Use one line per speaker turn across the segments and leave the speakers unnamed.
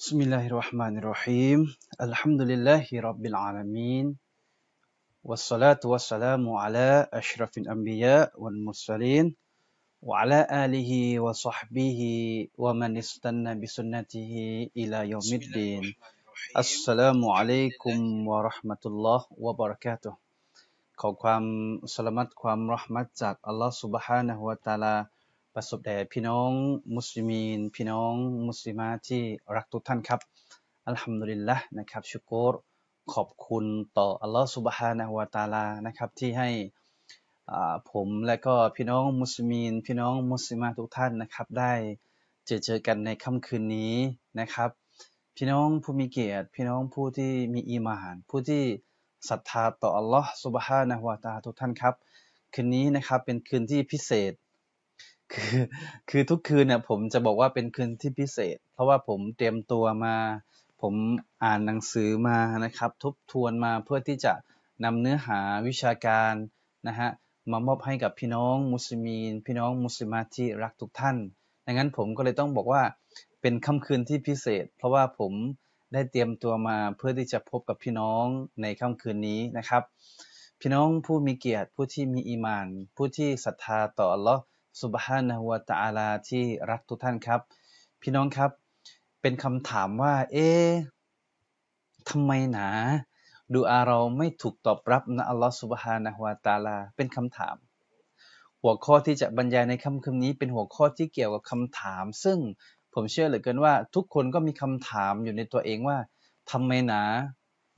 بسم الله الرحمن الرحيم الحمد لله رب العالمين والصلاة والسلام على أشرف الأنبياء والمرسلين وعلى آله وصحبه ومن استنى بسنته إلى يوم الدين السلام عليكم ورحمة الله وبركاته الله سبحانه และ تعالى ประสบแด่พี่น้องมุสลิมีนพี่น้องมุสลิมาที่รักทุกท่านครับ อัลฮัมดุลิลละนะครับชุกรขอบคุณต่ออัลลอฮฺสุบฮานาฮัวาตาลานะครับที่ให้ผมและก็พี่น้องมุสลิมีนพี่น้องมุสลิมาทุกท่านนะครับได้เจอเจอกันในค่ำคืนนี้นะครับ พี่น้องผู้มีเกียรติ พี่น้องผู้ที่มีอีมานผู้ที่ศรัทธาต่ออัลลอฮฺสุบฮานาฮัวาตาทุกท่านครับคืนนี้นะครับเป็นคืนที่พิเศษคือคือทุกคืนเนี่ยผมจะบอกว่าเป็นคืนที่พิเศษ เพราะว่าผมเตรียมตัวมา ผมอ่านหนังสือมานะครับทบทวนมาเพื่อที่จะนำเนื้อหาวิชาการ นะฮะมามอบให้กับพี่น้อง มุสลิมีนพี่น้อง มุสลิมาที่รักทุกท่าน ดังนั้นผมก็เลยต้องบอกว่าเป็นค่ำคืนที่พิเศษเพราะว่าผมได้เตรียมตัวมาเพื่อที่จะพบกับพี่น้องในค่ำคืนนี้นะครับ พี่น้องผู้มีเกียรติผู้ที่มีอีมาน ผู้ที่ศรัทธาต่ออัลลอฮ์สุบฮานะฮัวตาอาลาที่รักทุกท่านครับ พี่น้องครับ เป็นคำถามว่าเอ๊ะทำไมหนาดูอาเราไม่ถูกตอบรับนะอัลลอฮฺสุบฮานะฮัวตาลาเป็นคำถาม หัวข้อที่จะบรรยายในค่ำคืนนี้เป็นหัวข้อที่เกี่ยวกับคำถาม ซึ่งผมเชื่อเหลือเกินว่า ทุกคนก็มีคำถามอยู่ในตัวเองว่าทำไมหนา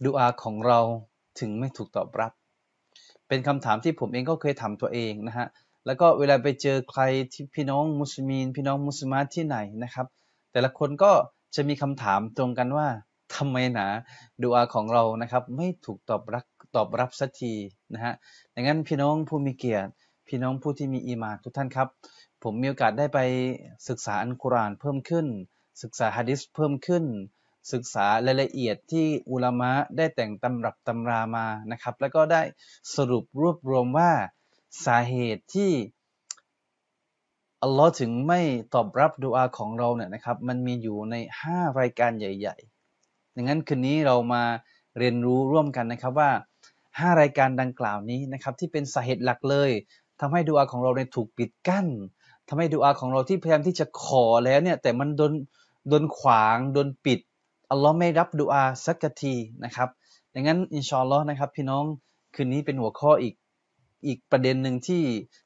ดูอาของเราถึงไม่ถูกตอบรับ เป็นคำถามที่ผมเองก็เคยถามตัวเองนะฮะแล้วก็เวลาไปเจอใครที่พี่น้อง มุสลิมพี่น้องมุสลิมที่ไหนนะครับ แต่ละคนก็จะมีคำถามตรงกันว่า ทำไมหนาดูอาของเรานะครับ ไม่ถูกตอบรับตอบรับสักทีนะฮะดังนั้นพี่น้องผู้มีเกียรติ พี่น้องผู้ที่มีอีมาทุกท่านครับ ผมมีโอกาสได้ไปศึกษาอัลกุรอานเพิ่มขึ้น ศึกษาฮะดิษเพิ่มขึ้น ศึกษารายละเอียดที่อุลามะได้แต่งตำรับตำรามานะครับ แล้วก็ได้สรุปรวบรวมว่าสาเหตุที่อัลลอฮ์ถึงไม่ตอบรับดูอาของเราเนี่ยนะครับมันมีอยู่ใน 5 รายการใหญ่ๆ ดังนั้นคืนนี้เรามาเรียนรู้ร่วมกันนะครับว่า 5 รายการดังกล่าวนี้นะครับที่เป็นสาเหตุหลักเลย ทำให้ดูอาของเราในถูกปิดกั้นทำให้ดูอาของเราที่พยายามที่จะขอแล้วเนี่ยแต่มันโดนโดนขวางโดนปิดอัลลอฮ์ไม่รับดูอาสักทีนะครับดังนั้นอินชอนลอนะครับพี่น้องคืนนี้เป็นหัวข้ออีกอีกประเด็นหนึ่งที่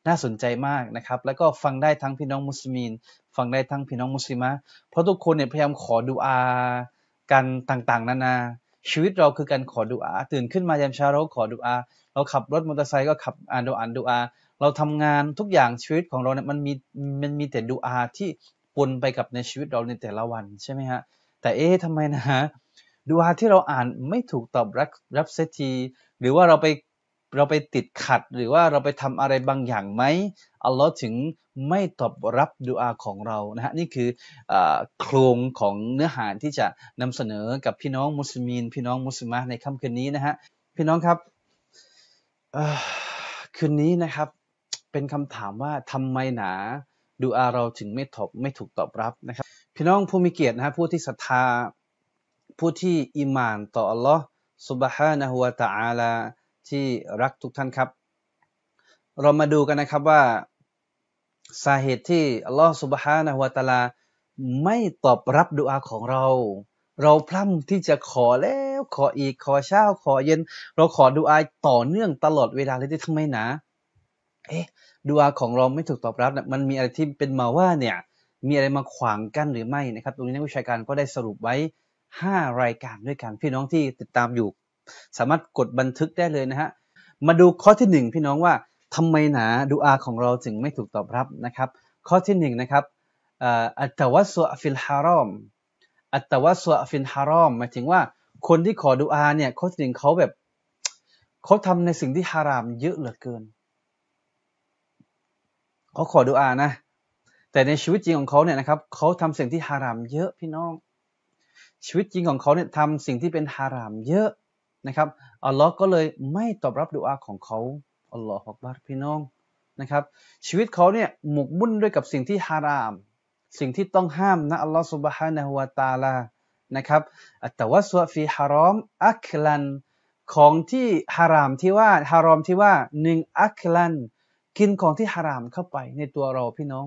น่าสนใจมากนะครับ แล้วก็ฟังได้ทั้งพี่น้องมุสลิมฟังได้ทั้งพี่น้องมุสลิมะเพราะทุกคนเนี่ยพยายามขอดูอา กันต่างๆ นานา ชีวิตเราคือการขอดูอา ตื่นขึ้นมายามเช้าเราขอดูอา เราขับรถมอเตอร์ไซค์ก็ขับอ่านดูอ่านดูอา เราทำงานทุกอย่างชีวิตของเราเนี่ยมันมีมันมีแต่ดูอาที่ปนไปกับในชีวิตเราในแต่ละวันใช่ไหมฮะแต่เอ๊ะทำไมนะฮะดูอาที่เราอ่านไม่ถูกตอบรับรับเสียทีหรือว่าเราไปเราไปติดขัดหรือว่าเราไปทำอะไรบางอย่างไหมอัลลอฮ์ถึงไม่ตอบรับดูอาของเรานะฮะนี่คืออโครงของเนื้อหาที่จะนำเสนอกับพี่น้องมุสลิมพี่น้องมุสลิมในค่ำคืนนี้นะฮะพี่น้องครับคืนนี้นะครับ เป็นคำถามว่าทำไมหนาดูอาเราถึงไม่ตอบไม่ถูกตอบรับนะครับพี่น้องผู้มีเกียรตินะฮะผู้ที่ศรัทธาผู้ที่อิมาน ต่ออัลลอฮ์ سبحانه และ تعالى ที่รักทุกท่านครับ เรามาดูกันนะครับว่าสาเหตุที่อัลลอฮฺสุบฮานะฮุวาตาลา ไม่ตอบรับดุอาของเรา เราพร่ำที่จะขอแล้ว ขออีกขอเช้าขอเย็น เราขอดุอาต่อเนื่องตลอดเวลาเลยที่ทำไมนะเอ๊ะดุอาของเราไม่ถูกตอบรับนะมันมีอะไรที่เป็นมาว่าเนี่ยมีอะไรมาขวางกั้นหรือไม่นะครับ ตรงนี้นักวิชาการก็ได้สรุปไว้ 5 รายการด้วยกันพี่น้องที่ติดตามอยู่สามารถกดบันทึกได้เลยนะฮะ มาดูข้อที่ 1 พี่น้องว่าทำไมหนาดูอาของเราถึงไม่ถูกตอบรับนะครับ ข้อที่1นนะครับอัตวัสวฟิลฮารอมอัตวัสวฟิลฮารอมหมายถึงว่าคนที่ขอดูอาเนี่ยข้อที่หนึ่งเขาแบบเขาทำในสิ่งที่ฮารามเยอะเหลือเกินเขาขอดูอานะแต่ในชีวิตจริงของเขาเนี่ยนะครับเขาทำสิ่งที่ฮารามเยอะพี่น้องชีวิตจริงของเขาเนี่ยทำสิ่งที่เป็นฮารามเยอะนะครับ อัลลอฮ์ก็เลยไม่ตอบรับดุอาของเขาอัลลอฮ์อักบารพี่น้องนะครับ ชีวิตเขาเนี่ยหมกมุ่นด้วยกับสิ่งที่ฮาราม สิ่งที่ต้องห้ามนะอัลลอฮ์สุบฮานะฮุวาตาลานะครับแต่ว่าสวฟีฮารอมอัคลัน ของที่ฮารามที่ว่าฮารอมที่ว่าหนึ่งอัคลัน กินของที่ฮารามเข้าไปในตัวเราพี่น้อง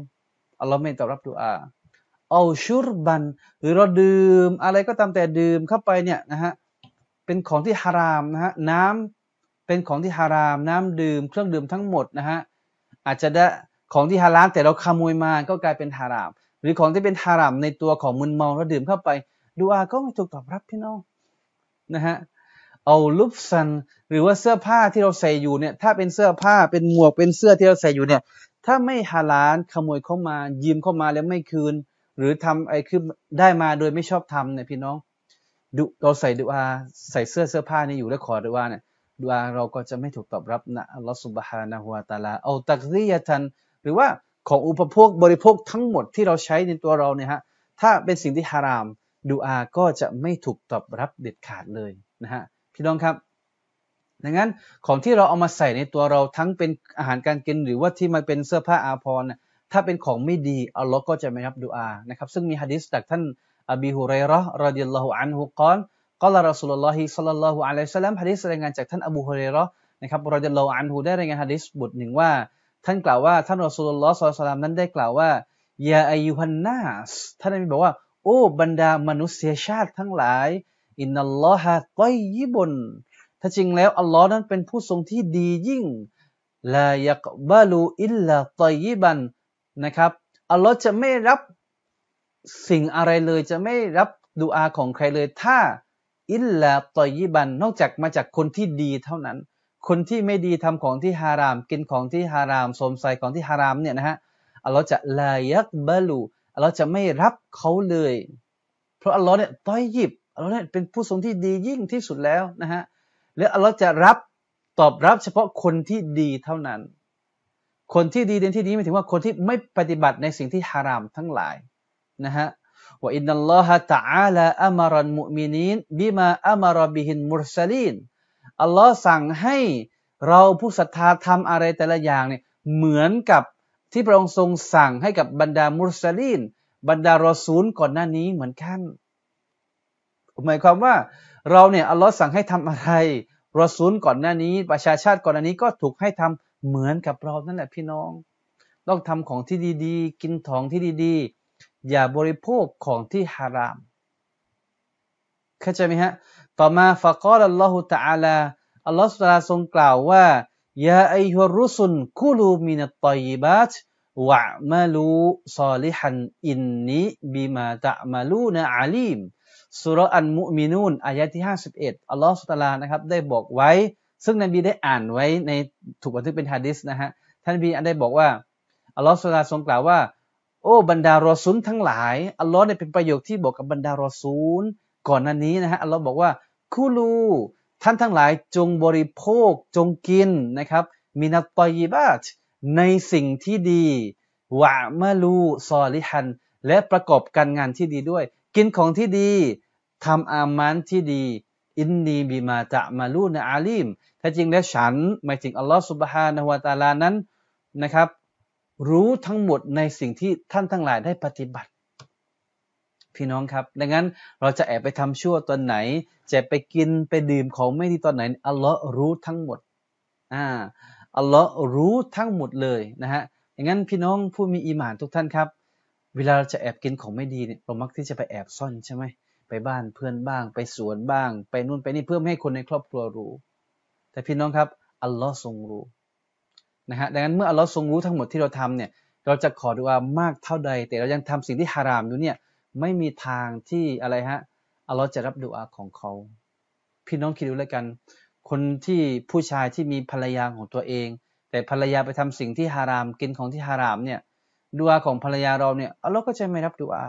อัลลอฮ์ไม่ตอบรับดุอาเอาชุรบันหรือเราดื่มอะไรก็ตามแต่ดื่มเข้าไปเนี่ยนะฮะเป็นของที่ฮารามนะฮะน้ำเป็นของที่ฮาราม น้ำดื่มเครื่องดื่มทั้งหมดนะฮะอาจจะได้ของที่ฮารามแต่เราขโมยมาก็กลายเป็นฮาราม หรือของที่เป็นฮารามในตัวของมึนเมาเราดื่มเข้าไปดูอาก็ไม่ถูกตอบรับพี่น้องนะฮะเอาลุฟซันหรือว่าเสื้อผ้าที่เราใส่อยู่เนี่ยถ้าเป็นเสื้อผ้าเป็นหมวกเป็นเสื้อที่เราใส่อยู่เนี่ยถ้าไม่ฮาลาลขโมยเข้ามายืมเข้ามาแล้วไม่คืน หรือทำไอ้คือได้มาโดยไม่ชอบทำเนี่ยพี่น้องดูเราใส่ดูอาใส่เสื้อเสื้อผ้านี่อยู่แล้วขอดูอาเนี่ยดูอาเราก็จะไม่ถูกตอบรับนะอัลลอฮฺสุบฮานะฮุวาตาลาเอาตักซียะทันหรือว่าของอุปโภคบริโภคทั้งหมดที่เราใช้ในตัวเราเนี่ยฮะถ้าเป็นสิ่งที่ฮารามดูอาก็จะไม่ถูกตอบรับเด็ดขาดเลยนะฮะพี่น้องครับ ดังนั้นของที่เราเอามาใส่ในตัวเราทั้งเป็นอาหารการกินหรือว่าที่มันเป็นเสื้อผ้าอาภรณ์ถ้าเป็นของไม่ดีอัลลอฮ์ก็จะไม่รับดูอานะครับซึ่งมีฮะดิษจากท่าน أبي هريرة رضي الله عنه قال قال رسول الله صلى الله عليه وسلم ฮะดิษรายงานจากท่านอบูฮุเรระนะครับรอดิลลออันฮูได้รายงานฮะดิษบทหนึ่งว่า ท่านกล่าวว่าท่านรอสุลลอฮ์สุลตัลามนั้นได้กล่าวว่ายาอายุฮันนัสท่านนบีบอกว่าโอ้บรรดามนุษยชาติทั้งหลายอินนัลลอฮะกอยยิบุนถ้าจริงแล้วอัลลอฮ์นั้นเป็นผู้ทรงที่ดียิ่งลายักบาลูอิลลาตอยยิบันนะครับอัลลอฮ์จะไม่รับสิ่งอะไรเลยจะไม่รับดูอาของใครเลย ถ้าอิลลาตอยิบันนอกจากมาจากคนที่ดีเท่านั้น คนที่ไม่ดีทำของที่ฮาราม กินของที่ฮารามสมใส่ของที่ฮารามเนี่ยนะฮะอัลลอฮ์จะลายักบาลูอัลลอฮ์จะไม่รับเขาเลย เพราะอัลลอฮ์เนี่ยตอยยิบอัลลอฮ์เนี่ยเป็นผู้ทรงที่ดียิ่งที่สุดแล้วนะฮะ แล้วอัลลอฮ์จะรับตอบรับเฉพาะคนที่ดีเท่านั้น คนที่ดีในที่นี้หมายถึงว่าคนที่ไม่ปฏิบัติในสิ่งที่ฮารามทั้งหลายนะฮะว่าอินนัลลอฮะตะอาลาอัมรันมุมินีนบิมาอัมรบิฮินมุรซลีนอัลลอฮ์สั่งให้เราผู้ศรัทธาทำอะไรแต่ละอย่างเนี่ยเหมือนกับที่พระองค์ทรงสั่งให้กับบรรดามุรสลีน บรรดารอซูลก่อนหน้านี้เหมือนกันหมายความว่าเราเนี่ยอัลลอฮ์สั่งให้ทำอะไรรอซูลก่อนหน้านี้ประชาชาติก่อนหน้านี้ก็ถูกให้ทำเหมือนกับเรานั่นแหละพี่น้องต้องทำของที่ดี ๆ กินของที่ดีอย่าบริโภคของที่ฮารามเข้าใจไหมฮะ ต่อมาฟะกอลลลอฮุตะอาลาอัลลอฮฺสุลาทรงกล่าวว่า ยาอิฮุรุสุนคูลูมินตอยบาตวะมาลูซอลิฮันอินนีบิมาตะมาลูนะอาลีมสุรอันมุมินูนอายะที่ 51 อัลลอฮฺสุลา นะครับ ได้บอกไว้ ซึ่งนบีได้อ่านไว้ในถูกบันทึกเป็นฮะดิษนะฮะ ท่านบีได้บอกว่า อัลลอฮฺสุลาทรงกล่าวว่าโอ้บรรดารอซูลทั้งหลาย อัลลอฮ์เนี่ยเป็นประโยคที่บอกกับบรรดารอซูล ก่อนหน้านี้นะฮะอัลลอฮ์บอกว่าคูลูท่านทั้งหลายจงบริโภคจงกินนะครับมินัตตอยบาตในสิ่งที่ดีวะมะลูซอลิฮันและประกอบการงานที่ดีด้วย กินของที่ดีทำอามันที่ดี อินนีบีมาจะมาลูนอาลีมแท้จริงแล้วฉันหมายถึงอัลลอฮ์สุบฮานะฮวาตาลานั้นนะครับรู้ทั้งหมดในสิ่งที่ท่านทั้งหลายได้ปฏิบัติ พี่น้องครับ ดังนั้นเราจะแอบไปทำชั่วตอนไหนจะไปกินไปดื่มของไม่ดีตอนไหน อัลลอฮ์รู้ทั้งหมดอ่าอัลลอฮ์รู้ทั้งหมดเลยนะฮะดังนั้นพี่น้องผู้มีอีหมานทุกท่านครับ เวลาเราจะแอบกินของไม่ดีเนี่ยเรามักที่จะไปแอบซ่อนใช่ไหมไปบ้านเพื่อนบ้าง ไปสวนบ้าง ไปนู่นไปนี่เพื่อให้คนในครอบครัวรู้ แต่พี่น้องครับอัลลอฮ์ทรงรู้นะฮะดังนั้นเมื่ออัลลอฮ์ทรงรู้ทั้งหมดที่เราทำเนี่ย เราจะขอดุอามากเท่าใด แต่เรายังทำสิ่งที่ฮารามอยู่เนี่ยไม่มีทางที่อะไรฮะอัลลอฮ์จะรับดุอาของเขา พี่น้องคิดดูแล้วกัน คนที่ผู้ชายที่มีภรรยาของตัวเอง แต่ภรรยาไปทำสิ่งที่ฮาราม กินของที่ฮารามเนี่ยดุอาของภรรยาเราเนี่ยอัลลอฮ์ก็จะไม่รับดุอา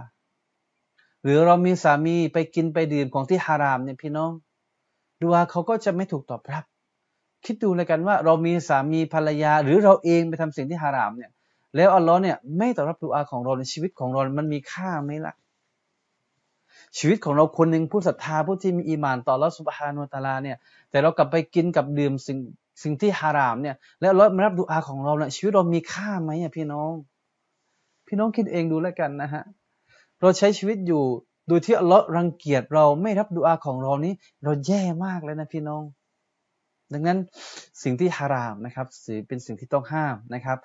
หรือเรามีสามีไปกินไปดื่มของที่ฮารามเนี่ยพี่น้องดุอาเขาก็จะไม่ถูกตอบรับคิดดูเลยกันว่า เรามีสามีภรรยาหรือเราเองไปทำสิ่งที่ฮารามเนี่ย แล้วอัลลอฮ์เนี่ยไม่ตอบรับดุอาของเราในชีวิตของเรามันมีค่าไหมล่ะ ชีวิตของเราคนหนึ่งผู้ศรัทธาผู้ที่มีอีมานต่อลัสุบฮานุตาลาเนี่ย แต่เรากลับไปกินกับดื่มสิ่งสิ่งที่ฮารามเนี่ย แล้วลไม่รับดุอาของเราเนี่ยชีวิตเรามีค่าไหมอ่ะพี่น้อง พี่น้องคิดเองดูแล้วกันนะฮะเราใช้ชีวิตอยู่โดยที่อัลลอฮ์รังเกียจเราไม่รับดุอาของเรานี้เราแย่มากเลยนะพี่น้องดังนั้นสิ่งที่ฮารามนะครับสือเป็นสิ่งที่ต้องห้ามนะครับ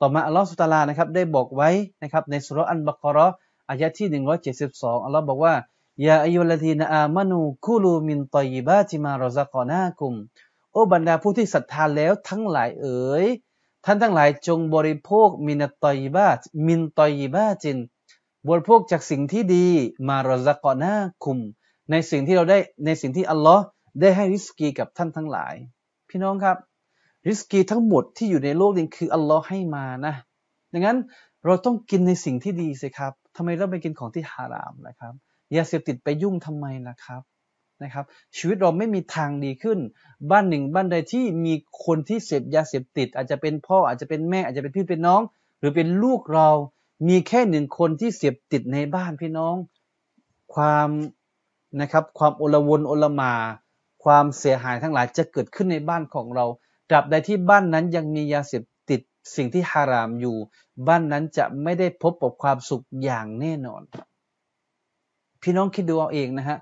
ต่อมาอัลลอฮฺสุตาลานะครับได้บอกไว้นะครับในสุรอันบักรออายะที่ 172อัลลอฮ์บอกว่ายาอายุลทีนอามานูคูลูมินตอยบาติมา รอซากอนากุมโอ้บรรดาผู้ที่ศรัทธาแล้วทั้งหลายเอ๋ยท่านทั้งหลายจงบริโภคมินตอยบาตมินตอยบาจิน บริโภคจากสิ่งที่ดีมารอซากอนาคุมในสิ่งที่เราได้ในสิ่งที่อัลลอฮ์ได้ให้ริสกีกับท่านทั้งหลาย พี่น้องครับริสกีทั้งหมดที่อยู่ในโลกนี้คืออัลลอฮ์ให้มานะดังนั้นเราต้องกินในสิ่งที่ดีสิครับ ทำไมเราไปกินของที่ฮารามนะครับยาเสพติดไปยุ่งทำไมล่ะครับนะครับ ชีวิตเราไม่มีทางดีขึ้น บ้านหนึ่งบ้านใดที่มีคนที่เสพยาเสพติด อาจจะเป็นพ่ออาจจะเป็นแม่อาจจะเป็นพี่เป็นน้อง หรือเป็นลูกเรา มีแค่หนึ่งคนที่เสพติดในบ้านพี่น้อง ความนะครับความโอลวนโอลมาความเสียหายทั้งหลายจะเกิดขึ้นในบ้านของเราตราบใดที่บ้านนั้นยังมียาเสพติด สิ่งที่ฮารามอยู่ บ้านนั้นจะไม่ได้พบกับความสุขอย่างแน่นอน พี่น้องคิดดูเอาเองนะฮะ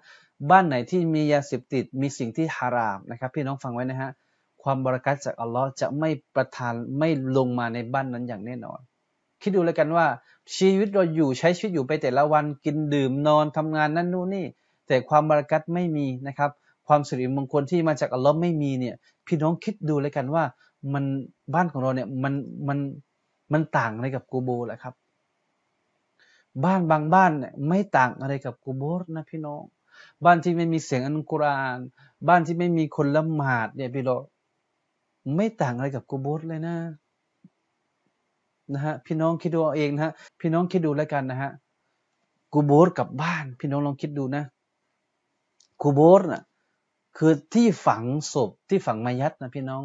บ้านไหนที่มียาเสพติดมีสิ่งที่ฮารามนะครับ พี่น้องฟังไว้นะฮะความบรักัตจากอัลลอฮ์จะไม่ประทานไม่ลงมาในบ้านนั้นอย่างแน่นอน คิดดูแล้วกันว่า ชีวิตเราอยู่ใช้ชีวิตอยู่ไปแต่ละวันกินดื่มนอนทำงานนั่นนู่นนี่ แต่ความบรักัตไม่มีนะครับความสิริมงคลที่มาจากอัลลอฮ์ไม่มีเนี่ย พี่น้องคิดดูเลยกันว่า มันบ้านของเราเนี่ย มันมันมันต่างอะไรกับกูโบแหละครับ บ้านบางบ้านเนี่ย ไม่ต่างอะไรกับกูโบนะพี่น้อง บ้านที่ไม่มีเสียงอันกุรานบ้านที่ไม่มีคนละหมาด เนี่ย พี่น้องไม่ต่างอะไรกับกูโบสเลยนะนะฮะพี่น้องคิดดูเอาเองนะฮะ พี่น้องคิดดูแล้วกันนะฮะกูโบสกับบ้าน พี่น้องลองคิดดูนะกูโบสนะ่ะคือ ที่ฝังศพที่ฝังมายัดนะพี่น้อง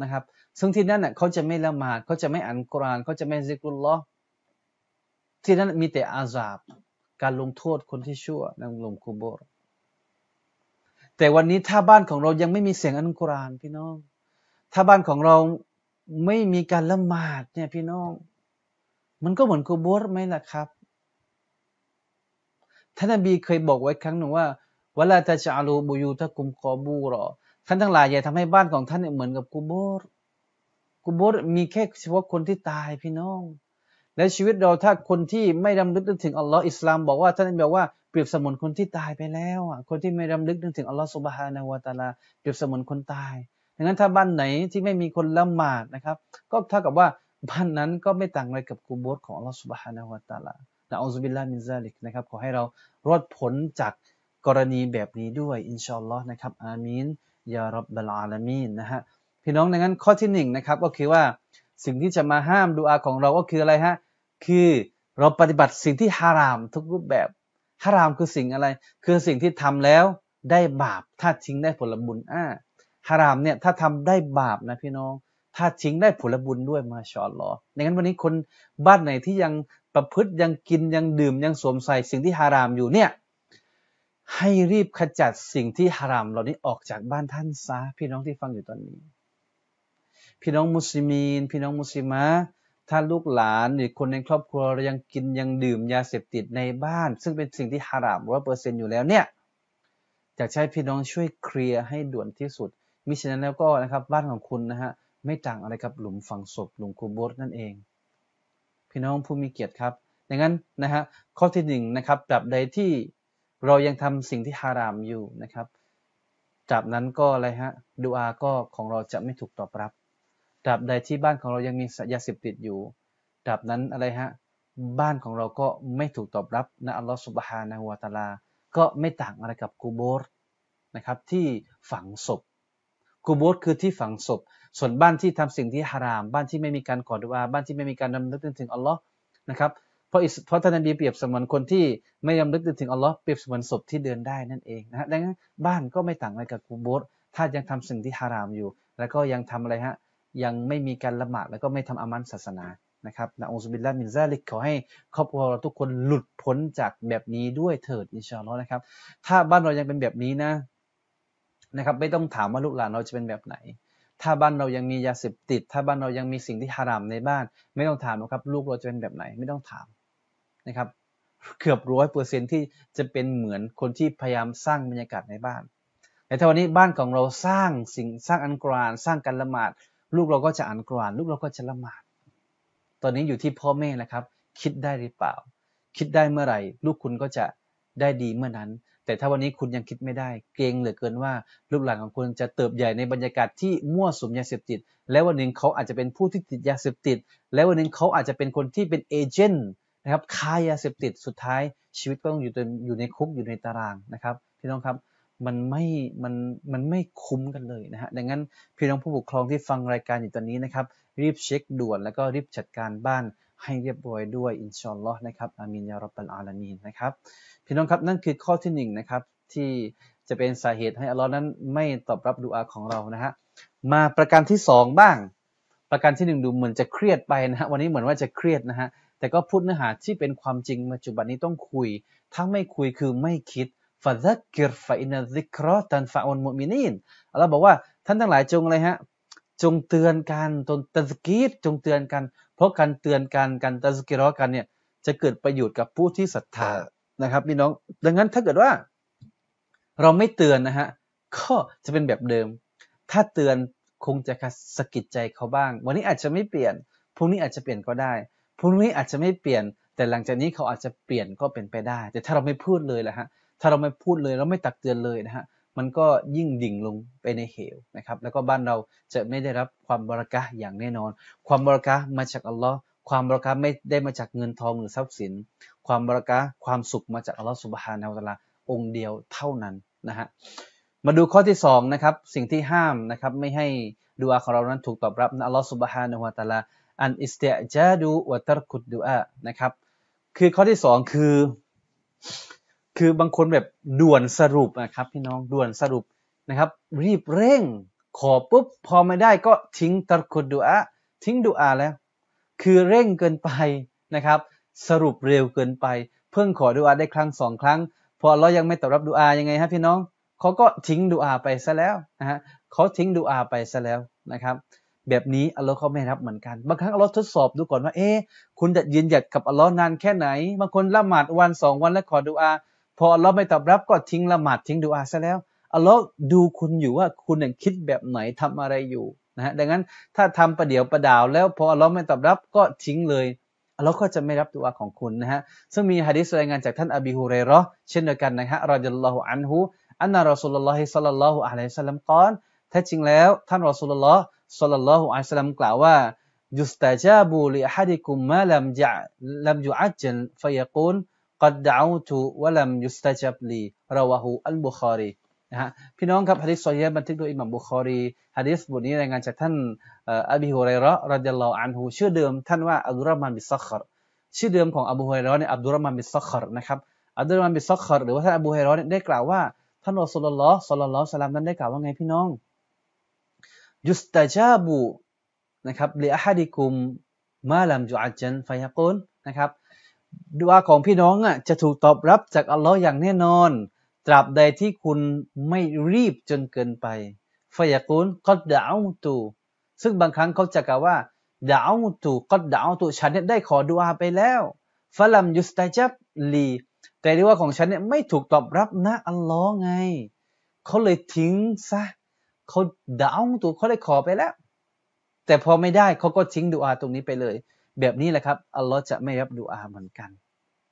นะครับ ซึ่งที่นั่นเน่ยเขาจะไม่ละหมาดเขาจะไม่อ่านกุรานเขาจะไม่ซิกุลลอที่นั่นมีแต่อาซาบการลงโทษคนที่ชั่วนั่งลงคูโบรแต่วันนี้ถ้าบ้านของเรายังไม่มีเสียงอันกุรานพี่น้อง ถ้าบ้านของเราไม่มีการละหมาดเนี่ยพี่น้อง มันก็เหมือนคูบรไหมล่ะครับ ท่านนบีเคยบอกไว้ครั้งหนึ่งว่าวลาตาชาลูบุยูทะกุมกอบูรอท่านทั้งหลายอย่าทำให้บ้านของท่านเนี่ยเหมือนกับกูโบรกูโบรมีแค่เฉพาะคนที่ตายพี่น้อง และชีวิตเราถ้าคนที่ไม่ดำลึกนึกถึงอัลลอฮ์อิสลามบอกว่าท่านบอกว่าเปรียบสมุนคนที่ตายไปแล้วอ่ะคนที่ไม่ดำลึกนึกถึงอัลลอฮ์สุบฮานาวะตาลาเปรียบสมุนคนตายดังนั้นถ้าบ้านไหนที่ไม่มีคนละหมาดนะครับ ก็เท่ากับว่า บ้านนั้นก็ไม่ต่างอะไรกับกูโบรของอัลลอฮ์สุบฮานาวะตาลาต่อัลลอฮ์บิลลามินซาลิกนะครับขอให้เรารอดผลจากกรณีแบบนี้ด้วยอินชอนลอนะครับอามีนยารับบลาลามีนนะฮะพี่น้องดังนั้นข้อที่หนึ่งนะครับก็คือว่าสิ่งที่จะมาห้ามดูอาของเราก็คืออะไรฮะคือเราปฏิบัติสิ่งที่ฮารามทุกรูปแบบฮารามคือสิ่งอะไร คือสิ่งที่ทำแล้วได้บาปถ้าทิ้งได้ผลบุญอ่าฮารามเนี่ยถ้าทำได้บาปนะพี่น้องถ้าทิ้งได้ผลบุญด้วยมาชอลลอในงนั้นวันนี้คนบ้านไหนที่ยังประพฤติยังกินยังดื่มยังสวมใส่สิ่งที่ฮารามอยู่เนี่ยให้รีบขจัดสิ่งที่ฮารามเหล่านี้ออกจากบ้านท่านซะพี่น้องที่ฟังอยู่ตอนนี้ พี่น้องมุสลิมีนพี่น้องมุสลิมะถ้าลูกหลานหรือคนในครอบครัวยังกินยังดื่มยาเสพติดในบ้าน ซึ่งเป็นสิ่งที่ฮารามร้อยเปอร์เซ็นต์อยู่แล้วเนี่ยอยากใช้พี่น้องช่วยเคลียร์ให้ด่วนที่สุดมิฉะนั้นแล้วก็นะครับบ้านของคุณนะฮะไม่ต่างอะไรกับหลุมฝังศพหลุมคูโบสนั่นเอง พี่น้องผู้มีเกียรติครับดังนั้นนะฮะข้อที่หนึ่งนะครับแบบใดที่เรายังทำสิ่งที่ฮารามอยู่นะครับจากนั้นก็อะไรฮะดูอาก็ของเราจะไม่ถูกตอบรับ ดัาบใดที่บ้านของเรายังมียาเสพติดอยู่ ดัาบนั้นอะไรฮะบ้านของเราก็ไม่ถูกตอบรับนะอัลลอฮฺสุบฮานะฮูวาตาลาก็ไม่ต่างอะไรกับกูโบสนะครับ ที่ฝังศพกูโบสคือที่ฝังศพส่วนบ้านที่ทำสิ่งที่ฮาราม บ้านที่ไม่มีการกอดูอาบ้านที่ไม่มีการนำนึกถึงอัลลอฮ์นะครับเพราะเพราะท่านนบีเปรียบเสมือนคนที่ไม่ยำลึกถึงอัลลอฮ์เปรียบเสมือนศพที่เดินได้นั่นเองนะฮะ ดังนั้นบ้านก็ไม่ต่างอะไรกับกูโบสถ้ายังทำสิ่งที่ฮารามอยู่ แล้วก็ยังทำอะไรฮะ ยังไม่มีการละหมาดแล้วก็ไม่ทำอามันศาสนา นะครับนะองค์สุบินลามินซาลิกขอให้ครอบครัวเราทุกคนหลุดพ้นจากแบบนี้ด้วยเถิดอินชาอัลลอฮ์นะครับ ถ้าบ้านเรายังเป็นแบบนี้นะ นะครับไม่ต้องถามว่าลูกหลานเราจะเป็นแบบไหน ถ้าบ้านเรายังมียาเสพติด ถ้าบ้านเรายังมีสิ่งที่ฮารามในบ้านไม่ต้องถามนะครับลูกเราจะเป็นแบบไหน ไม่ต้องถามนะครับ เกือบร้อยเปอร์เซ็นที่จะเป็นเหมือนคนที่พยายามสร้างบรรยากาศในบ้าน แต่ถ้าวันนี้บ้านของเราสร้างสิ่งสร้างอันกรานสร้างการละหมาด ลูกเราก็จะอันกรานลูกเราก็จะละหมาด ตอนนี้อยู่ที่พ่อแม่นะครับคิดได้หรือเปล่า คิดได้เมื่อไหร่ ลูกคุณก็จะได้ดีเมื่อนั้น แต่ถ้าวันนี้คุณยังคิดไม่ได้ เกรงเหลือเกินว่าลูกหลานของคุณจะเติบใหญ่ในบรรยากาศที่มั่วสุมยาเสพติด แล้ววันหนึ่งเขาอาจจะเป็นผู้ที่ติดยาเสพติด แล้ววันหนึ่งเขาอาจจะเป็นคนที่เป็นเอเจนต์นะครับค้ายาเสพติดสุดท้ายชีวิตก็ต้องอยู่อยู่ในคุกอยู่ในตารางนะครับ พี่น้องครับมันไม่มันมันไม่คุ้มกันเลยนะฮะดังนั้นพี่น้องผู้ปกครองที่ฟังรายการอยู่ตอนนี้นะครับรีบเช็คด่วนแล้วก็รีบจัดการบ้านให้เรียบร้อยด้วยอินชอนลอนะครับอามินยารับบัลอาลามีนนะครับ พี่น้องครับนั่นคือข้อที่1นนะครับที่จะเป็นสาเหตุให้อลลอฮนั้นไม่ตอบรับดูอาของเรานะฮะมาประการที่ 2 บ้าง ประการที่ 1 ดูเหมือนจะเครียดไปนะฮะวันนี้เหมือนว่าจะเครียดนะฮะแต่ก็พูดเนื้อหาที่เป็นความจริง ปัจจุบันนี้ต้องคุย ถ้าไม่คุยคือไม่คิดฟาดักกิรฟาอินซิครอตันฟาอุนมุมินีนเราบอกว่าท่านทั้งหลายจงอะไรฮะ จงเตือนกันตนตะสกีดจงเตือนกัน เพราะการเตือนกันการตะสกีรอกันเนี่ย จะเกิดประโยชน์กับผู้ที่ศรัทธา นะครับพี่น้อง ดังนั้นถ้าเกิดว่า เราไม่เตือนนะฮะ ก็จะเป็นแบบเดิม ถ้าเตือนคงจะสะกิดใจเขาบ้าง วันนี้อาจจะไม่เปลี่ยน พรุ่งนี้อาจจะเปลี่ยนก็ได้พรุ่งนี้อาจจะไม่เปลี่ยนแต่หลังจากนี้เขาอาจจะเปลี่ยนก็เป็นไปได้แต่ถ้าเราไม่พูดเลยละฮะถ้าเราไม่พูดเลยเราไม่ตักเตือนเลยนะฮะมันก็ยิ่งดิ่งลงไปในเหวนะครับแล้วก็บ้านเราจะไม่ได้รับความบรักะอย่างแน่นอน ความบรักะมาจากอัลลอฮ์ความบรักะไม่ได้มาจากเงินทองหรือทรัพย์สิน ความบรักะความสุขมาจากอัลลอฮ์สุบฮานาอัลลอฮ์องเดียวเท่านั้นนะฮะมาดูข้อที่2นะครับสิ่งที่ห้ามนะครับไม่ให้ดูอาของเรานั้นถูกตอบรับนะอัลลอฮ์สุบฮานาอัลลอฮ์อันอิสเตจาดูวัตรกุดดูอา นะครับ คือข้อที่สองคือ คือบางคนแบบด่วนสรุปนะครับ พี่น้อง ด่วนสรุปนะครับ รีบเร่ง ขอปุ๊บ พอไม่ได้ก็ทิ้งตรกุดดูอา ทิ้งดูอาแล้ว คือเร่งเกินไปนะครับ สรุปเร็วเกินไป เพิ่งขอดูอาได้ครั้งสองครั้ง พอเรายังไม่ตอบรับดูอายังไงฮะพี่น้อง เขาก็ทิ้งดูอาไปซะแล้วนะฮะเขาทิ้งดูอาไปซะแล้วนะครับแบบนี้อัลลอฮ์เขาไม่รับเหมือนกัน บางครั้งอัลลอฮ์ทดสอบดูก่อนว่าเอ๊ะคุณจะยืนหยัดกับอัลลอฮ์นานแค่ไหนบางคนละหมาดวันสองวันแล้วขอดูอาพออัลลอฮ์ไม่ตอบรับก็ทิ้งละหมาดทิ้งดูอาซะแล้วอัลลอฮ์ดูคุณอยู่ว่าคุณยังคิดแบบไหนทำอะไรอยู่นะฮะดังนั้นถ้าทำประเดี๋ยวประดาว แล้วพออัลลอฮ์ไม่ตอบรับก็ทิ้งเลยอัลลอฮ์ก็จะไม่รับดุอาของคุณนะฮะซึ่งมีฮะดิษรายงานจากท่านอบีฮุเรรอเช่นเดียวกันนะฮะรอจิลลอฮุอันฮุอันนารอสุลลอฮิสัลลัลลอฮุอะลัยฮิสัลลัมกอนแท้จริงแล้วท่านรอสุลลอฮ์สัลลัลลอฮุอะลัยฮิสลัมกล่าวว่ายุสตาจาบูลิอฮัดิกุมมาลัมจะลัมยูอัจจลฟยกูลกัดดะอูตุวะลัมยุสตาจับลีราวะฮูอัลบุคอรีนะฮะพี่น้องครับฮะดิษซอฮีบันทึกโดยอิหม่ามบุคอรีฮะดิษบทนี้รายงานจากท่านอับีฮุไรระ์รดิยัลลอฮุอันฮูชื่อเดิม ท่านว่าอับดุลรอมานบิซักครชื่อเดิมของอับูฮุไรระ์เนี่ยอับดุลรอมานบิซักครนะครับอับดุลรอมานบิซักครหรือว่าท่านอับูฮุไรระ์เนี่ยได้กล่าวว่าท่านรอสุลลอฮ์สุลลัลลอฮ์สลลัมนั้นได้กล่าวว่าไงพี่น้องยุสตาจาบูนะครับเลอาฮดิกุม มาลัมจูอาจันไฟยากุนนะครับดวาของพี่น้องอ่ะจะถูกตอบรับจากอัลลอฮ์อย่างแน่นอน ตราบใดที่คุณไม่รีบจนเกินไปไฟยากุนก็ดาวตู ซึ่งบางครั้งเขาจะกล่าวว่าดาวตูก็ดาวตูฉันเนี่ยได้ขอดวอาไปแล้ว ฟะลัมยุสตาจับลี แต่ดว่าของฉันเนี่ยไม่ถูกตอบรับนะ อัลลอฮ์ไง เขาเลยทิ้งซะเขาดาองตัวเขาได้ขอไปแล้ว แต่พอไม่ได้เขาก็ทิ้งดูอาตรงนี้ไปเลย แบบนี้แหละครับ อัลลอฮ์จะไม่รับดูอาเหมือนกัน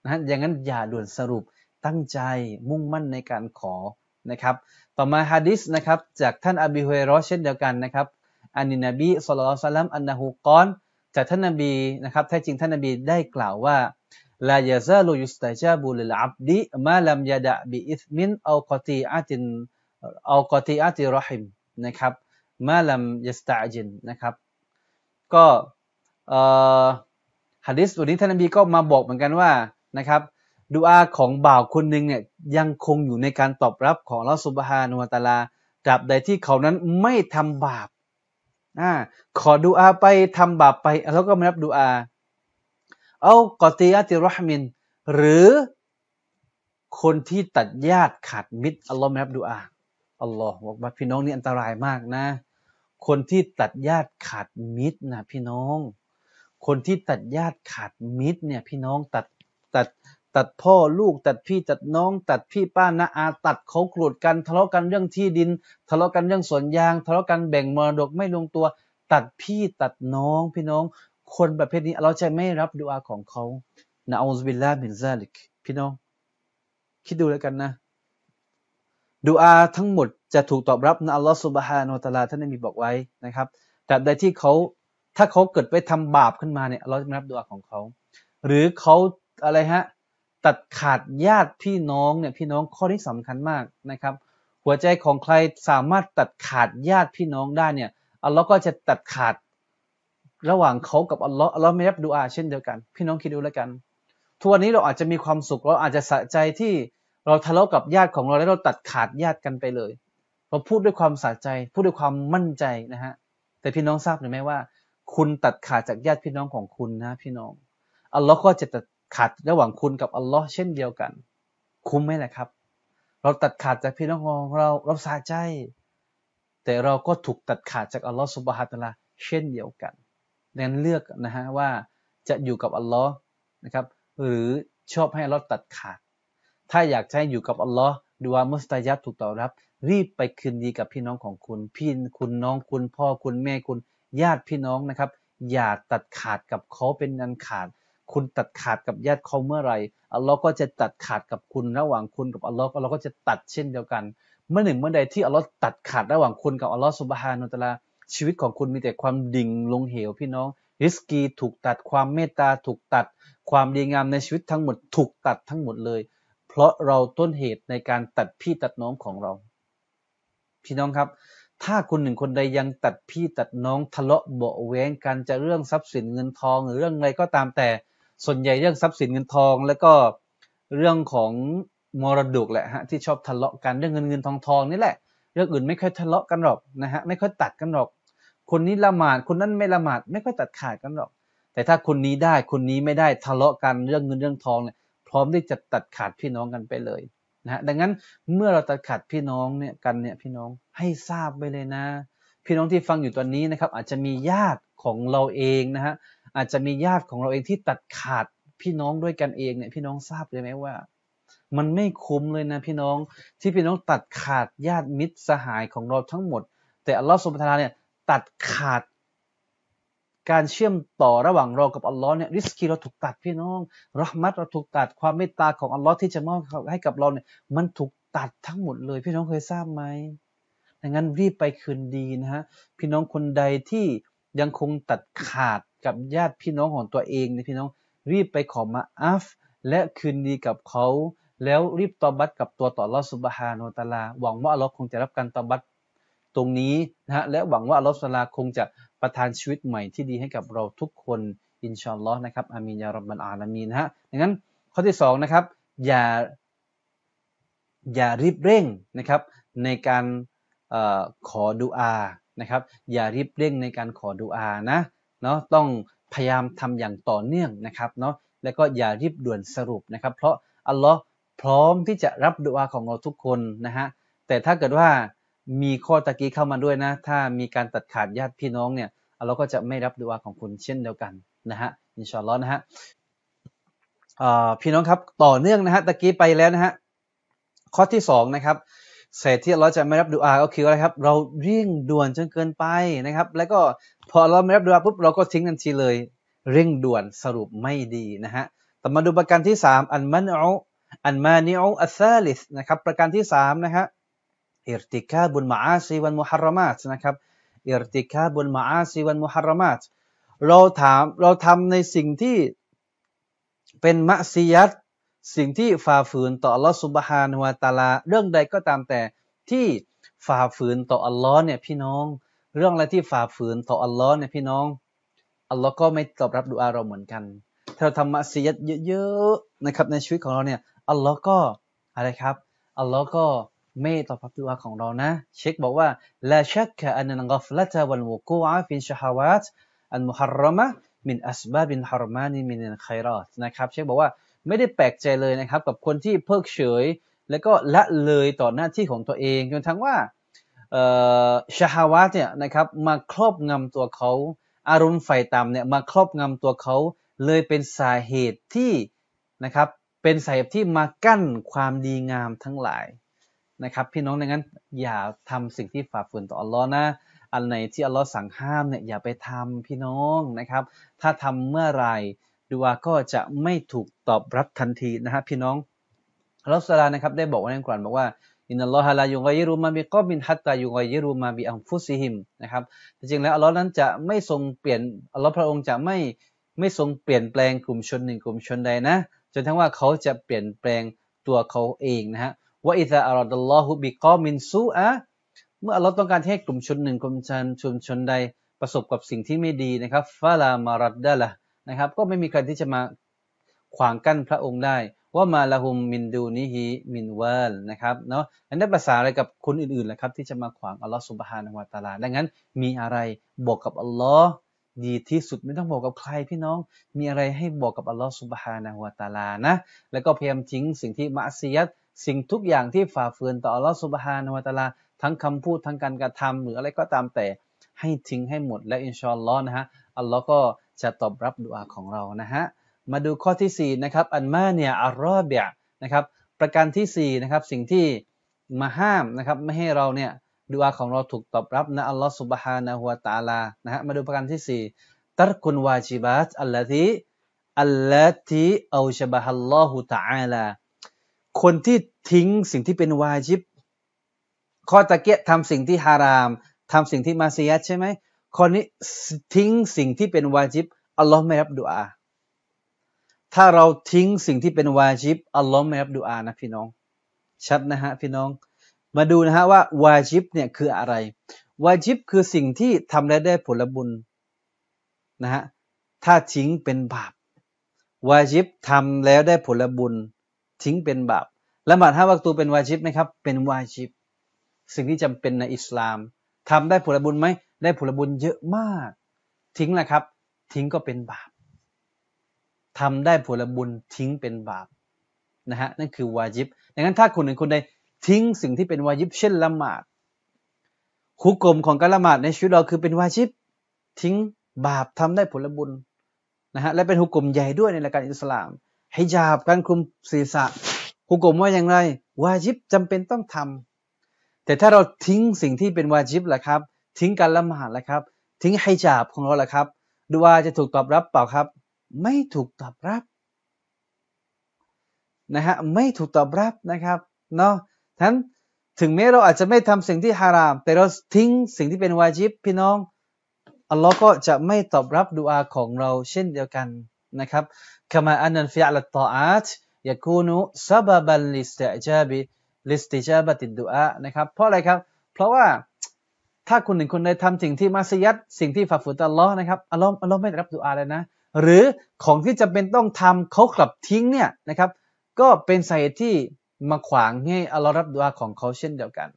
นะอย่างนั้นอย่าด่วนสรุปตั้งใจมุ่งมั่นในการขอนะครับ ต่อมาฮะดิษนะครับจากท่านอบีฮุยรอเช่นเดียวกันนะครับอันินบีสุลต่านละมอันนาฮูกอนจากท่านนบีนะครับแท้จริงท่านนบีได้กล่าวว่าลายาซาลูยุสตาจาบุลลอับดิมาลัมยาดะบิอิสมินอัลกอตีอาตินอัลกอตีอาติรอฮิมนะครับมาลัมยัสตาจินนะครับก็ฮะดิษวันนี้ท่านนบีก็มาบอกเหมือนกันว่านะครับดูอาของบ่าวคนหนึ่งเนี่ยยังคงอยู่ในการตอบรับของลอสุบฮานุตาลาตราบใดที่เขานั้นไม่ทำบาปอ่าขอดูอาไปทำบาปไปแล้วก็ไม่รับดูอาเอา กอติยาติรหมิน หรือคนที่ตัดญาติขาดมิตรอัลลอฮ์ไม่รับดูอาอัลลอฮ์บอกว่าพี่น้องนี่อันตรายมากนะ คนที่ตัดญาติขาดมิตรนะพี่น้อง คนที่ตัดญาติขาดมิตรเนี่ย พี่น้องตัดตัดตัดพ่อลูก ตัดพี่ตัดน้อง ตัดพี่ป้านาอา ตัดเขาโกรธกันทะเลาะกันเรื่องที่ดินทะเลาะกันเรื่องสวนยางทะเลาะกันแบ่งมรดกไม่ลงตัว ตัดพี่ตัดน้องพี่น้อง คนประเภทนี้เราจะไม่รับดูอาของเขานะอัลลอฮฺบิลลาห์มินซาลิกพี่น้อง คิดดูแล้วกันนะดูอาทั้งหมดจะถูกตอบรับนะอัลลอฮฺสุบฮานุตะลาท่านได้มีบอกไว้นะครับ แต่ใดที่เขาถ้าเขาเกิดไปทำบาปขึ้นมาเนี่ยอัอฮฺจะไม่รับดูอาของเขา หรือเขาอะไรฮะ ตัดขาดญาติพี่น้องเนี่ยพี่น้องข้อที่สำคัญมากนะครับ หัวใจของใครสามารถตัดขาดญาติพี่น้องได้เนี่ยอัลลอฮ์ก็จะตัดขาดระหว่างเขากับอัลลอฮ์อัลลอฮ์ไม่รับดูอาเช่นเดียวกัน พี่น้องคิดดูแล้วกันทุกวันนี้เราอาจจะมีความสุขเราอาจจะสะใจที่เราทะเลาะกับญาติของเราแล้วเราตัดขาดญาติกันไปเลย เราพูดด้วยความสะใจ พูดด้วยความมั่นใจนะฮะ แต่พี่น้องทราบหรือไม่ว่า คุณตัดขาดจากญาติพี่น้องของคุณนะพี่น้อง อัลลอฮ์ก็จะตัดขาดระหว่างคุณกับอัลลอฮ์เช่นเดียวกัน คุ้มไหมล่ะครับ เราตัดขาดจากพี่น้องของ เราเราสะใจ แต่เราก็ถูกตัดขาดจากอัลลอฮ์สุบฮาตะลาเช่นเดียวกันดังนั้นเลือกนะฮะว่าจะอยู่กับอัลลอฮ์นะครับ หรือชอบให้อัลลอฮ์ตัดขาดถ้าอยากใช้อยู่กับอัลลอฮ์ดูอามุสตายับถูกตอบรับ รีบไปคืนดีกับพี่น้องของคุณ พี่คุณ น้อง คุณ พ่อ คุณ แม่คุณ ญาติพี่น้องนะครับ อย่าตัดขาดกับเขาเป็นอันขาด คุณตัดขาดกับญาติเขาเมื่อไหร่ อัลลอฮ์ก็จะตัดขาดกับคุณระหว่างคุณกับอัลลอฮ์อฮ์ก็จะตัดเช่นเดียวกัน เมื่อหนึ่งเมื่อใดที่อัลลอฮ์ตัดขาดระหว่างคุณกับอัลลอฮ์สุบฮานุตะลา ชีวิตของคุณมีแต่ความดิ่งลงเหว พี่น้อง ริสกีถูกตัดความเมตตาถูกตัดความดีงามในชีวิตทั้งหมดถูกตัดทั้งหมดเลยพราะเราต้นเหตุในการตัดพี่ตัดน้องของเรา พี่น้องครับ ถ้าคนหนึ่งคนใดยังตัดพี่ตัดน้อง ทะเลาะเบาแวงกันจะเรื่องทรัพย์สินเงินทองหรือเรื่องอะไรก็ตามแต่ส่วนใหญ่เรื่องทรัพย์สินเงินทองแล้วก็เรื่องของมรดกแหละฮะที่ชอบทะเลาะกัน เรื่องเงินเงินทองทองนี่แหละเรื่องอื่นไม่ค่อยทะเลาะกันหรอกนะฮะไม่ค่อยตัดกันหรอก คนนี้ละหมาดคนนั้นไม่ละหมาด ไม่ค่อยตัดขาดกันหรอก แต่ถ้าคนนี้ได้คนนี้ไม่ได้ทะเลาะกันเรื่องเงินเรื่องทองเนี่ยพร้อมที่จะตัดขาดพี่น้องกันไปเลยนะดังนั้นเมื่อเราตัดขาดพี่น้องเนี่ยกันเนี่ยพี่น้องให้ทราบไปเลยนะ พี่น้องที่ฟังอยู่ตอนนี้นะครับ อาจจะมีญาติของเราเองนะฮะอาจจะมีญาติของเราเองที่ตัดขาดพี่น้องด้วยกันเองเนี่ยพี่น้องทราบเลยไหมว่า มันไม่คุ้มเลยนะ พี่น้องที่พี่น้องตัดขาดญาติมิตรสหายของเราทั้งหมด แต่อัลลอฮฺสุบทานาเนี่ยตัดขาดการเชื่อมต่อระหว่างเรากับอัลลอฮ์เนี่ย ริสกีเราถูกตัดพี่น้องรหมัดเราถูกตัด ความเมตตาของอัลลอฮ์ที่จะมอบให้กับเราเนี่ย มันถูกตัดทั้งหมดเลย พี่น้องเคยทราบไหมดังนั้นรีบไปคืนดีนะฮะ พี่น้องคนใดที่ยังคงตัดขาดกับญาติพี่น้องของตัวเองเนี่ยพี่น้องรีบไปขอมาอัฟและคืนดีกับเขา แล้วรีบตอบัตกับตัวต่อลอสุบฮาโนตาลา หวังว่าอัลลอฮ์คงจะรับการตอบัตตรงนี้นะฮะ และหวังว่าอัลลอฮ์สุลาคงจะประทานชีวิตใหม่ที่ดีให้กับเราทุกคนอินชอนลอนะครับอามีนยารับบันอาลามีนะฮะดังนั้นข้อที่2นะครับอย่าอย่ารีบเร่งนะครับในการออขอดุอานะครับอย่ารีบเร่ง ในการขอดุอานะเนาะต้องพยายามทำอย่างต่อเนื่องนะครับเนาะแล้วก็อย่ารีบด่วนสรุปนะครับ เพราะอัลลอฮ์พร้อมที่จะรับดุอาของเราทุกคนนะฮะแต่ถ้าเกิดว่ามีข้อตะกี้เข้ามาด้วยนะถ้ามีการตัดขาดญาติพี่น้องเนี่ยเราก็จะไม่รับดูอาของคุณเช่นเดียวกันนะฮะอินชาอัลลอฮ์นะฮะพี่น้องครับต่อเนื่องนะฮะตะกี้ไปแล้วนะฮะข้อที่สองนะครับเศษที่เราจะไม่รับดูอาก็คืออะไรครับเราเร่งด่วนจนเกินไปนะครับ แล้วก็พอเราไม่รับดูอาปุ๊บเราก็ทิ้งทันทีเลย เร่งด่วนสรุปไม่ดีนะฮะต่มาดูประการที่สามอันมันเอาอันมานิเอาอัซาลิสนะครับประการที่สามนะฮะอิรติกาบุลมาอาซีวันมุฮัรรมาตนะครับอิรติกาบุลมาอาซีวันมุฮัรรมาตเราถามเราทำในสิ่งที่ เป็นมะซียัตสิ่งที่ฝ่าฝืนต่ออัลลอฮ์สุบฮานวาตาลา เรื่องใดก็ตามแต่ ที่ฝ่าฝืนต่ออัลลอฮ์เนี่ยพี่น้อง เรื่องอะไรที่ฝ่าฝืนต่ออัลลอฮ์เนี่ยพี่น้อง อัลลอฮ์ก็ไม่ตอบรับดูอาเราเหมือนกัน ถ้าเราทำมัียัดเยอะๆนะครับในชีวิตของเราเนี่ยอัลลอฮ์ก็อะไรครับอัลลอฮ์ก็เมตต่อพระดุวาของเรานะ เชคบอกว่าละชักกะอันนักฟละตะวันวกูอาฟินชฮาวาตอันมุฮัรรมะมินอัสบาบินฮารมานีมินอัไครอตนะครับเชคบอกว่า ไม่ได้แปลกใจเลยนะครับกับคนที่เพิกเฉย แล้วก็ละเลยต่อหน้าที่ของตัวเองจนทั้งว่าชฮาวาตเนี่ยนะครับมาครอบงำตัวเขาอารมณ์ไฟต่ำเนี่ยมาครอบงำตัวเขาเลยเป็นสาเหตุที่นะครับเป็นสาเหตุที่มากั้นความดีงามทั้งหลายนะครับ พี่น้องดังนั้น อย่าทำสิ่งที่ฝ่าฝืนต่อ อัลลอฮ์นะ อันไหนที่อัลลอฮ์สั่งห้ามเนี่ยอย่าไปทำพี่น้องนะครับ ถ้าทำเมื่อไหร่ดูอาก็จะไม่ถูกตอบรับทันทีนะฮะพี่น้องอัลอสลานะครับ ได้บอกไว้ในกุรอานบอกว่าอินนัลลอฮะลายุงอยรุมาบิกอมินฮัตตายุงอยรุมาบิอัมฟุซิฮิมนะครับจริงแล้ว อัลลอฮ์นั้นจะไม่ทรงเปลี่ยนอัลลอฮ์พระองค์จะไม่ไม่ทรงเปลี่ยนแปลงกลุ่มชนหนึ่งกลุ่มชนใดนะจนทั้งว่าเขาจะเปลี่ยนแปลงตัวเขาเองนะฮะว่าอิสาอัลลอฮุบิกอมินซูอะเมื่อเราต้องการให้กลุ่มชนหนึ่งกลุ่มชนชนชนใดประสบกับสิ่งที่ไม่ดีนะครับ ฟาลามารัดดะละนะครับ ก็ไม่มีใครที่จะมาขวางกั้นพระองค์ได้ว่ามาละหุมมินดูนิฮีมินเวลนะครับเนาะอันนั้นภาษาอะไรกับคนอื่นๆละครับที่จะมาขวางอัลลอฮฺสุบฮานาวะตาลา ดังนั้นมีอะไรบอกกับอัลลอฮ์ดีที่สุดไม่ต้องบอกกับใครพี่น้อง มีอะไรให้บอกกับอัลลอฮฺสุบฮานาวะตาลานะ แล้วก็พยายามทิ้งสิ่งที่มัสยัดสิ่งทุกอย่างที่ฝ่าฝืนต่ออัลลอฮฺสุบฮานาวะตลาทั้งคำพูดทั้งการกระทำ หรืออะไรก็ตามแต่ให้ทิ้งให้หมด และอินชอนล้อนะฮะอัลลอฮ์ก็จะตอบรับดุอาของเรานะฮะมาดูข้อที่4นะครับอันมาเนียอัลรอเบียนะครับประการที่4นะครับสิ่งที่มาห้ามนะครับไม่ให้เราเนี่ยดุอาของเราถูกตอบรับนะอัลลอฮ์สุบฮานะฮุวตาลานะฮะมาดูประการที่ 4ตัรกุนวาจิบัตอัลลอฮีอัลลอฮีอูชบะฮัลลอฮุตะอาลาคนที่ทิ้งสิ่งที่เป็นวาจิบ ข้อตะเกียะทำสิ่งที่ฮารามทำสิ่งที่มาซียัใช่ไหมคนนี้ทิ้งสิ่งที่เป็นวาจิบอัลลอฮ์ไม่รับดุอาถ้าเราทิ้งสิ่งที่เป็นวาจิบอัลลอฮ์ไม่รับดุอานะพี่น้อง ชัดนะฮะพี่น้อง มาดูนะฮะว่าวาจิบเนี่ยคืออะไร วาจิบคือสิ่งที่ทำแล้วได้ผลบุญนะฮะ ถ้าทิ้งเป็นบาป วาจิบทำแล้วได้ผลบุญทิ้งเป็นบาป ละหมาดห้าวัตูเป็นวาจิบไหมครับ เป็นวาจิบสิ่งที่จำเป็นในอิสลาม ทำได้ผลบุญไหม ได้ผลบุญเยอะมาก ทิ้งละครับ ทิ้งก็เป็นบาป ทำได้ผลบุญทิ้งเป็นบาปนะฮะ นั่นคือวาจิบดังนั้นถ้าคนหนึ่งคนใดทิ้งสิ่งที่เป็นวาจิบเช่นละหมาดคุกกลมของการละหมาดในชีวิตเราคือเป็นวาจิบทิ้งบาปทำได้ผลบุญนะฮะ และเป็นหุกกลมใหญ่ด้วยในหลักการอิสลามฮิญาบการคุมศีรษะ คุกกลมว่าอย่างไรวาจิบจำเป็นต้องทำแต่ถ้าเราทิ้งสิ่งที่เป็นวาจิบแหละครับ ทิ้งการละหมาดแหละครับ ทิ้งฮิญาบของเราแหละครับ ดูว่าจะถูกตอบรับเปล่าครับ ไม่ถูกตอบรับนะฮะไม่ถูกตอบรับนะครับเนาะทั้นถึงแม้เราอาจจะไม่ทำสิ่งที่ฮาราม แต่เราทิ้งสิ่งที่เป็นวาจิบพี่น้องอัลลอฮ์ก็จะไม่ตอบรับดูอาของเราเช่นเดียวกันนะครับคมาอันนั้นฟิอัลตออาตยากูนุซาบบัลลิสติจาบิลิสติจาบติดดุอานะครับเพราะอะไรครับเพราะว่าถ้าคุณหนึ่งคนได้ทาสิ่งที่มัสยิดสิ่งที่ฝ่าฝืนตลอดนะครับอัลลอฮ์อัลลอฮ์ไม่รับดูอาเลยนะ หรือ ของที่จะเป็นต้องทำเขากลับทิ้งเนี่ยนะครับก็เป็นสาเหตุที่มาขวางให้อัลลอฮ์รับดูอาของเขาเช่นเดียวกัน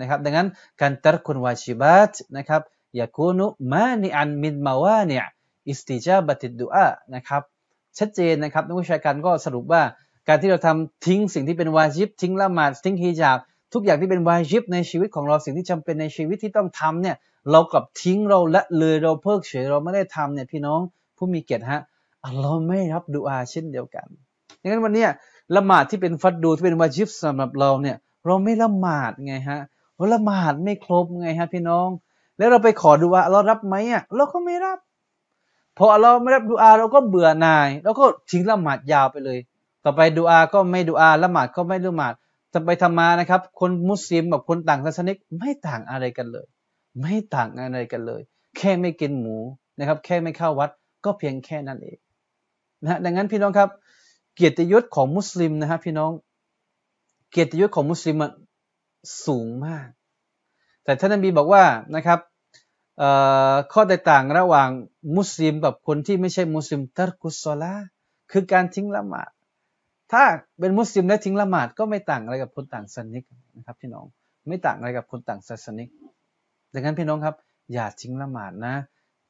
นะครับดังนั้นการตัดคุณวาชิบัตนะครับยากูนุมานิอันมินมาวาเนี่ยอิสติจาบัติดดุอานะครับ ชัดเจนนะครับ นักวิชาการก็สรุปว่า การที่เราทำทิ้งสิ่งที่เป็นวาจิบ ทิ้งละหมาด ทิ้งฮิญาบทุกอย่างที่เป็นวาจิบในชีวิตของเรา สิ่งที่จำเป็นในชีวิตที่ต้องทำเนี่ย เรากลับทิ้งเราละเลยเราเพิกเฉยเราไม่ได้ทำเนี่ยพี่น้องผู้มีเกียรติฮะเราไม่รับดูอาเช่นเดียวกันดังนั้นวันนี้ละหมาดที่เป็นฟัดดูที่เป็นวาจิบสำหรับเราเนี่ย เราไม่ละหมาดไงฮะเราละหมาดไม่ครบไงฮะพี่น้อง แล้วเราไปขอดูอาเรารับไหมอ่ะเราก็ไม่รับพอเราไม่รับดูอาเราก็เบื่อหน่าย เราก็ทิ้งละหมาดยาวไปเลยต่อไปดูอาก็ไม่ดูอาละหมาดก็ไม่ละหมาดจะไปทำมานะครับ คนมุสลิมกับคนต่างศาสนิกไม่ต่างอะไรกันเลย ไม่ต่างอะไรกันเลย แค่ไม่กินหมูนะครับ แค่ไม่เข้าวัดก็เพียงแค่นั้นเองนะดังนั้นพี่น้องครับ เกียรติยศของมุสลิมนะฮะพี่น้อง เกียรติยศของมุสลิมสูงมาก แต่ท่านนบีบอกว่านะครับข้อแตกต่างระหว่างมุสลิมกับคนที่ไม่ใช่มุสลิมตะกุศลาคือการทิ้งละหมาดถ้าเป็นมุสลิมและทิ้งละหมาดก็ไม่ต่างอะไรกับคนต่างศาสนากนะครับพี่น้องไม่ต่างอะไรกับคนต่างศาสนากดังนั้นพี่น้องครับอย่าทิ้งละหมาดนะ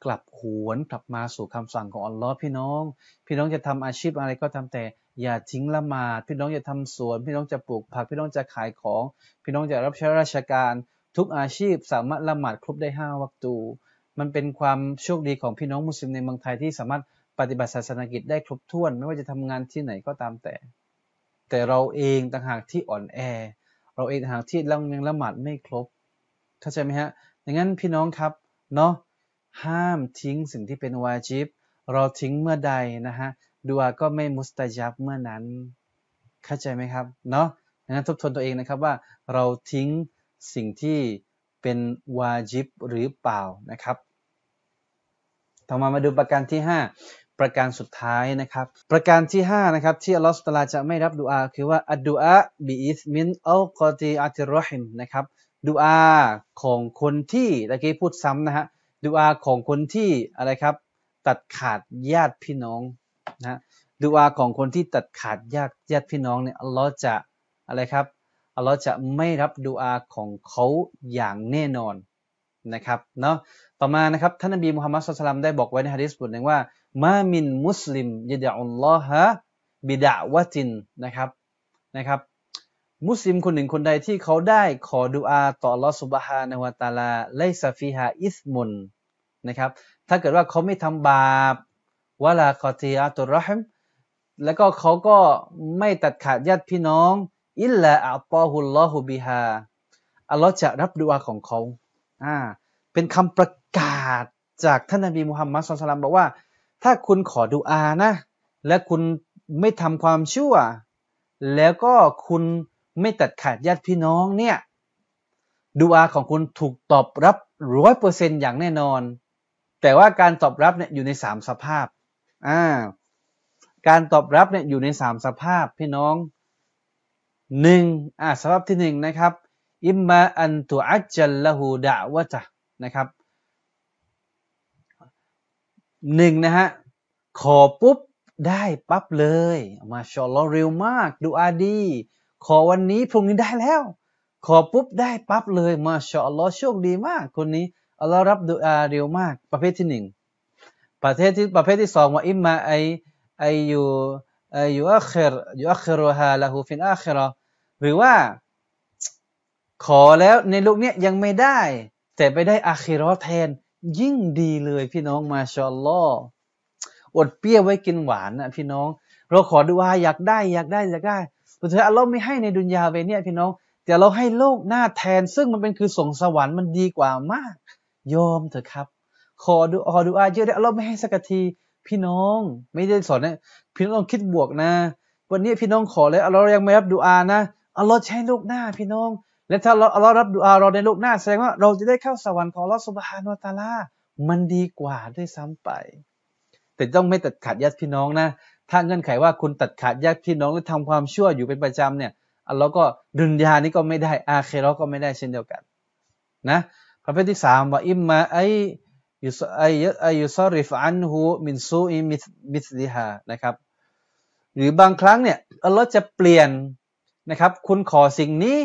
กลับหวนกลับมาสู่คำสั่งของอัลลอฮ์พี่น้อง พี่น้องจะทำอาชีพอะไรก็ทำแต่อย่าทิ้งละหมาด พี่น้องจะทำสวน พี่น้องจะปลูกผักพี่น้องจะขายของ พี่น้องจะรับใช้ราชการทุกอาชีพสามารถละหมาดครบได้ห้าวัตู มันเป็นความโชคดีของพี่น้องมุสลิมในเมืองไทยที่สามารถปฏิบัติศาสนกิจได้ครบถ้วน ไม่ว่าจะทำงานที่ไหนก็ตามแต่ แต่เราเองต่างหากที่อ่อนแอเราเองต่างหากที่เรายังละหมาดไม่ครบเข้าใจไหมฮะดังนั้นพี่น้องครับเนาะห้ามทิ้งสิ่งที่เป็นวาจิบเราทิ้งเมื่อใดนะฮะดูอาก็ไม่มุสตายับเมื่อนั้น เข้าใจไหมครับเนาะดังนั้นทบทวนตัวเองนะครับว่าเราทิ้งสิ่งที่เป็นวาจิบหรือเปล่านะครับ ต่อมา มาดูประการที่ 5 ประการสุดท้ายนะครับ ประการที่ 5 นะครับที่อัลลอฮฺสุตลาจะไม่รับดูอาคือว่าอัดดูอาบีอิสมินอัลกอตีอัติรอฮิมนะครับดูอาของคนที่ตะกี้พูดซ้ำนะฮะดูอาของคนที่อะไรครับ ตัดขาดญาติพี่น้องนะดูอาของคนที่ตัดขาดญาติญาติพี่น้องเนี่ยอัลลอฮฺจะอะไรครับอัลลอฮ์จะไม่รับดูอาของเขาอย่างแน่นอนนะครับเนาะต่อมานะครับท่านนบีมุฮัมมัดสุลตัมได้บอกไว้ในฮะดิษบทหนึ่งว่ามามินมุสลิมยดะอัลลอฮะบิดะวะจินนะครับนะครับมุสลิมคนหนึ่งคนใดที่เขาได้ขอดูอาต่อลอสุบฮานฮุตาลา ไลซาฟิฮา อิสมุนนะครับถ้าเกิดว่าเขาไม่ทำบาปวะลาคอตีอาตุรอฮิมแล้วก็เขาก็ไม่ตัดขาดญาติพี่น้องอิลลาอัลตอฮุลลอฮุบิฮาอัลลอฮ์จะรับดุอาของเขาอ่าเป็นคำประกาศจากท่านนบีมุฮัมมัดสุลตัลบอกว่า ถ้าคุณขอดุอานะ และคุณไม่ทำความชั่ว แล้วก็คุณไม่ตัดขาดญาติพี่น้องเนี่ยดุอาของคุณถูกตอบรับร้อยเปอร์เซ็นอย่างแน่นอน แต่ว่าการตอบรับเนี่ยอยู่ในสามสภาพอ่าการตอบรับเนี่ยอยู่ในสามสภาพพี่น้องหนึ่งอ่าสภาพที่หนึ่งนะครับ อิมมาอันตุอัจจัลละหูดะวะจะนะครับหนึ่งนะฮะ ขอปุ๊บได้ปั๊บเลย มาชอลเร็วมากดูอาดี ขอวันนี้พรุ่งนี้ได้แล้ว ขอปุ๊บได้ปั๊บเลยมาชอลโชคดีมาก คนนี้ อัลลอฮ์รับดูอาเร็วมาก ประเภทที่หนึ่ง ประเภทที่ประเภทที่สองว่าอิมมาไอ ไออยู่อยู่อัครอยู่อัครฮาลาหูฟินอัคร์หรือว่า ขอแล้วในลูกเนี้ยยังไม่ได้ แต่ไปได้อัครอแทนยิ่งดีเลยพี่น้องมาชอลลออดเปรี้ยวไว้กินหวานนะพี่น้องเราขอดูว่าอยากได้อยากได้อยากได้พระเธออัลลอฮ์ไม่ให้ในดุนยาเวเนี่ย พี่น้องแต่เราให้โลกหน้าแทน ซึ่งมันเป็นคือส่งสวรรค์มันดีกว่ามากยอมเถอะครับ ขอดูออดูอาเยอะได้อัลลอฮ์ไม่ให้สักทีพี่น้องไม่ได้สอนนะพี่น้องคิดบวกนะ วันนี้พี่น้องขอเลยลลเรายังไม่รับดูอานะอัลลอฮ์ใช้ลูกหน้าพี่น้องและถ้าเราอัลลอฮ์รับดูอาเราในลูกหน้า แสดงว่าเราจะได้เข้าสวรรค์ของอัลลอฮ์สุบฮานุตาลา มันดีกว่าด้วยซ้ำไป แต่ต้องไม่ตัดขาดญาติพี่น้องนะ ถ้าเงื่อนไขว่าคุณตัดขาดญาติพี่น้องและทำความชั่วอยู่เป็นประจำเนี่ย อัลลอฮ์ก็ดุนยานี้ก็ไม่ได้อาเคเราก็ไม่ได้เช่นเดียวกัน นะประเภทที่สามว่าอิมมาไออยุซอริฟอันฮูมินซูอิมิสลิฮานะครับหรือบางครั้งเนี่ยอัลลอฮ์จะเปลี่ยนนะครับคุณขอสิ่งนี้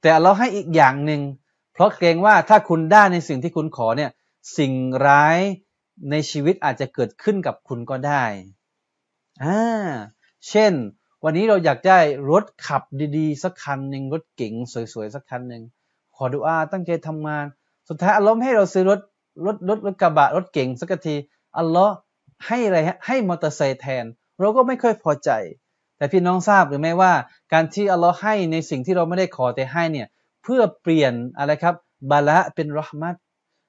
แต่อัลลอฮ์ให้อีกอย่างหนึ่ง เพราะเกรงว่าถ้าคุณได้ในสิ่งที่คุณขอเนี่ยสิ่งร้ายในชีวิตอาจจะเกิดขึ้นกับคุณก็ได้อ่าเช่นวันนี้เราอยากได้รถขับดีๆสักคันหนึ่งรถเก๋งสวยๆสักคันหนึ่งขอดูอาตั้งใจทำงานสุดท้ายอารมณ์ให้เราซื้อรถรถรถรถกระบะรถเก่งสักทีอัลลอฮ์ให้อะไรฮะให้มอเตอร์ไซค์แทน เราก็ไม่ค่อยพอใจ แต่พี่น้องทราบหรือไม่ว่า การที่อัลลอฮ์ให้ในสิ่งที่เราไม่ได้ขอแต่ให้เนี่ยเพื่อเปลี่ยนอะไรครับบาละเป็นรหมัด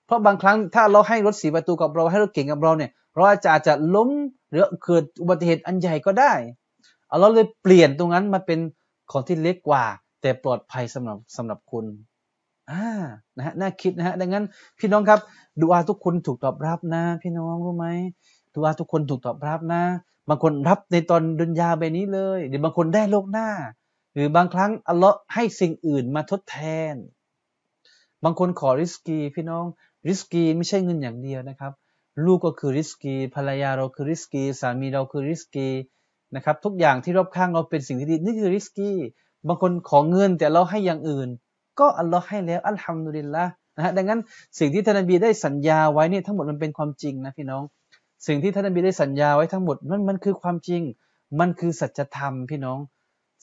เพราะบางครั้งถ้าเราให้รถสีประตูกับเราให้รถเก่งกับเราเนี่ยเราอาจจะล้มหรือเกิดอุบัติเหตุอันใหญ่ก็ได้เราเลยเปลี่ยนตรงนั้นมาเป็นของที่เล็กกว่า แต่ปลอดภัยสำหรับสำหรับคุณอ่า นะฮะ น่าคิดนะฮะ ดังนั้นพี่น้องครับดูอาทุกคนถูกตอบรับนะพี่น้องรู้ไหมดูอาทุกคนถูกตอบรับนะบางคนรับในตอนดุนยาใบนี้เลยเดี๋ยวบางคนได้โลกหน้า หรือบางครั้งอัลเลาะห์ให้สิ่งอื่นมาทดแทน บางคนขอริสกีพี่น้องริสกีไม่ใช่เงินอย่างเดียวนะครับลูกก็คือริสกีภรรยาเราคือริสกีสามีเราคือริสกีนะครับทุกอย่างที่รอบข้างเราเป็นสิ่งที่ดีนี่คือริสกีบางคนขอเงินแต่เราให้อย่างอื่นก็อัลลอฮ์ให้แล้วอัลฮัมดุลิลละนะฮะดังนั้นสิ่งที่ท่านนบีได้สัญญาไว้เนี่ยทั้งหมดมันเป็นความจริงนะพี่น้อง สิ่งที่ท่านนบีได้สัญญาไว้ทั้งหมดมันมันคือความจริง มันคือสัจธรรมพี่น้อง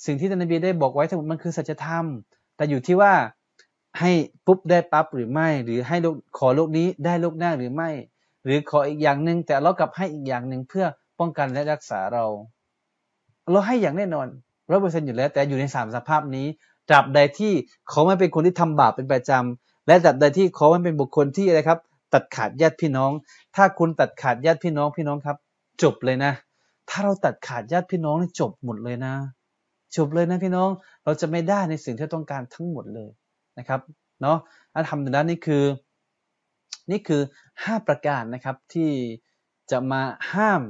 สิ่งที่ท่านนบีได้บอกไว้ทั้งหมดมันคือสัจธรรม แต่อยู่ที่ว่าให้ปุ๊บ ได้ปั๊บหรือไม่ หรือให้ขอโลกนี้ได้โลกหน้าหรือไม่ หรือขออีกอย่างหนึ่งแต่เรากลับให้อีกอย่างหนึ่งเพื่อป้องกันและรักษาเรา เราให้อย่างแน่นอนร้อยเปอร์เซ็นต์อยู่แล้วแต่อยู่ในสามสภาพนี้ตราบใดที่เขาไม่เป็นคนที่ทำบาปเป็นประจำและตราบใดที่เขาไม่เป็นบุคคลที่อะไรครับ ตัดขาดญาติพี่น้อง ถ้าคุณตัดขาดญาติพี่น้องพี่น้องครับ จบเลยนะ ถ้าเราตัดขาดญาติพี่น้องนี่จบหมดเลยนะ จบเลยนะพี่น้องเราจะไม่ได้ในสิ่งที่ต้องการทั้งหมดเลยนะครับเนาะอธรทำดังนั้นนี่คือ นี่คือ 5 ประการนะครับที่จะมาห้าม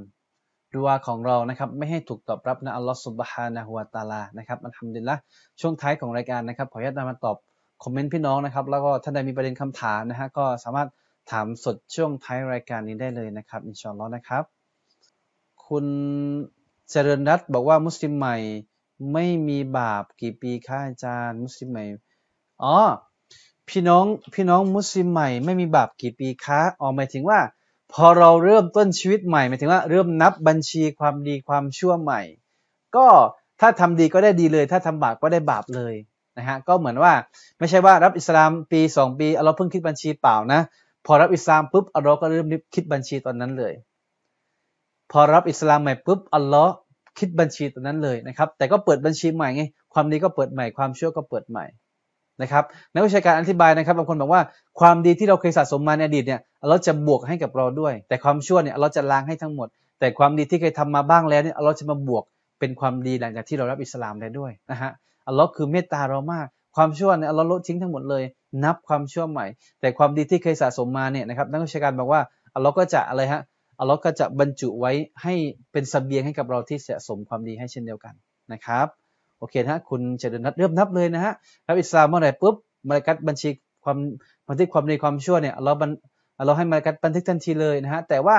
ดูอาของเรานะครับไม่ให้ถูกตอบรับนะอัลลอฮฺสุบฮานะฮุวาตาลานะครับอัฮทำดีละ ช่วงท้ายของรายการนะครับขออนุญาตนำมาตอบคอมเมนต์พี่น้องนะครับ แล้วก็ท่านใดมีประเด็นคำถามนะฮะก็สามารถถามสดช่วงท้ายรายการนี้ได้เลยนะครับอินชอนล้อนะครับ คุณเจริญรัตบอกว่ามุสลิมใหม่ไม่มีบาปกี่ปีคะอาจารย์มุสลิมใหม่อ๋อพี่น้องพี่น้องมุสลิมใหม่ไม่มีบาปกี่ปีคะอ๋อหมายถึงว่าพอเราเริ่มต้นชีวิตใหม่หมายถึงว่าเริ่มนับบัญชีความดีความชั่วใหม่ ก็ถ้าทำดีก็ได้ดีเลย ถ้าทำบาปก็ได้บาปเลยนะฮะก็เหมือนว่าไม่ใช่ว่ารับอิสลามปี 2 ปีเราเพิ่งคิดบัญชีเปล่านะ พอรับอิสลามปุ๊บเราก็เริ่มคิดบัญชีตอนนั้นเลยพอรับอิสลามใหม่ปุ๊บอัลลอฮ์คิดบัญชีตอนนั้นเลยนะครับแต่ก็เปิดบัญชีใหม่ไงความดีก็เปิดใหม่ความชั่วก็เปิดใหม่นะครับนักวิชาการอธิบายนะครับบางคนบอกว่า ความดีที่เราเคยสะสมมาในอดีตเนี่ยเราจะบวกให้กับเราด้วย แต่ความชั่วเนี่ยเราจะล้างให้ทั้งหมด แต่ความดีที่เคยทำมาบ้างแล้วเนี่ยเราจะมาบวกเป็นความดีหลังจากที่เรารับอิสลามได้ด้วยนะฮะอัลลอฮ์คือเมตตาเรามาก ความชั่วเนี่ยอัลลอฮ์ลดทิ้งทั้งหมดเลย นับความชั่วใหม่ แต่ความดีที่เคยสะสมมาเนี่ยนะครับ นักวิชาการบอกว่าอัลลอฮ์ก็จะอะไรฮะอัลลอฮ์ก็จะบรรจุไว้ให้เป็นสเสบียงให้กับเราที่สะสมความดีให้เช่นเดียวกันนะครับโอเคนะฮะคุณเจลิมนัทเริ่มนับเลยนะฮะรับ อิสลามเมื่อไหร่ปุ๊บมาลกัดบัญชีความบันทึกความในความชั่วเนี่ยเราบันเราให้มาลกัดบันทึกทันทีเลยนะฮะแต่ว่า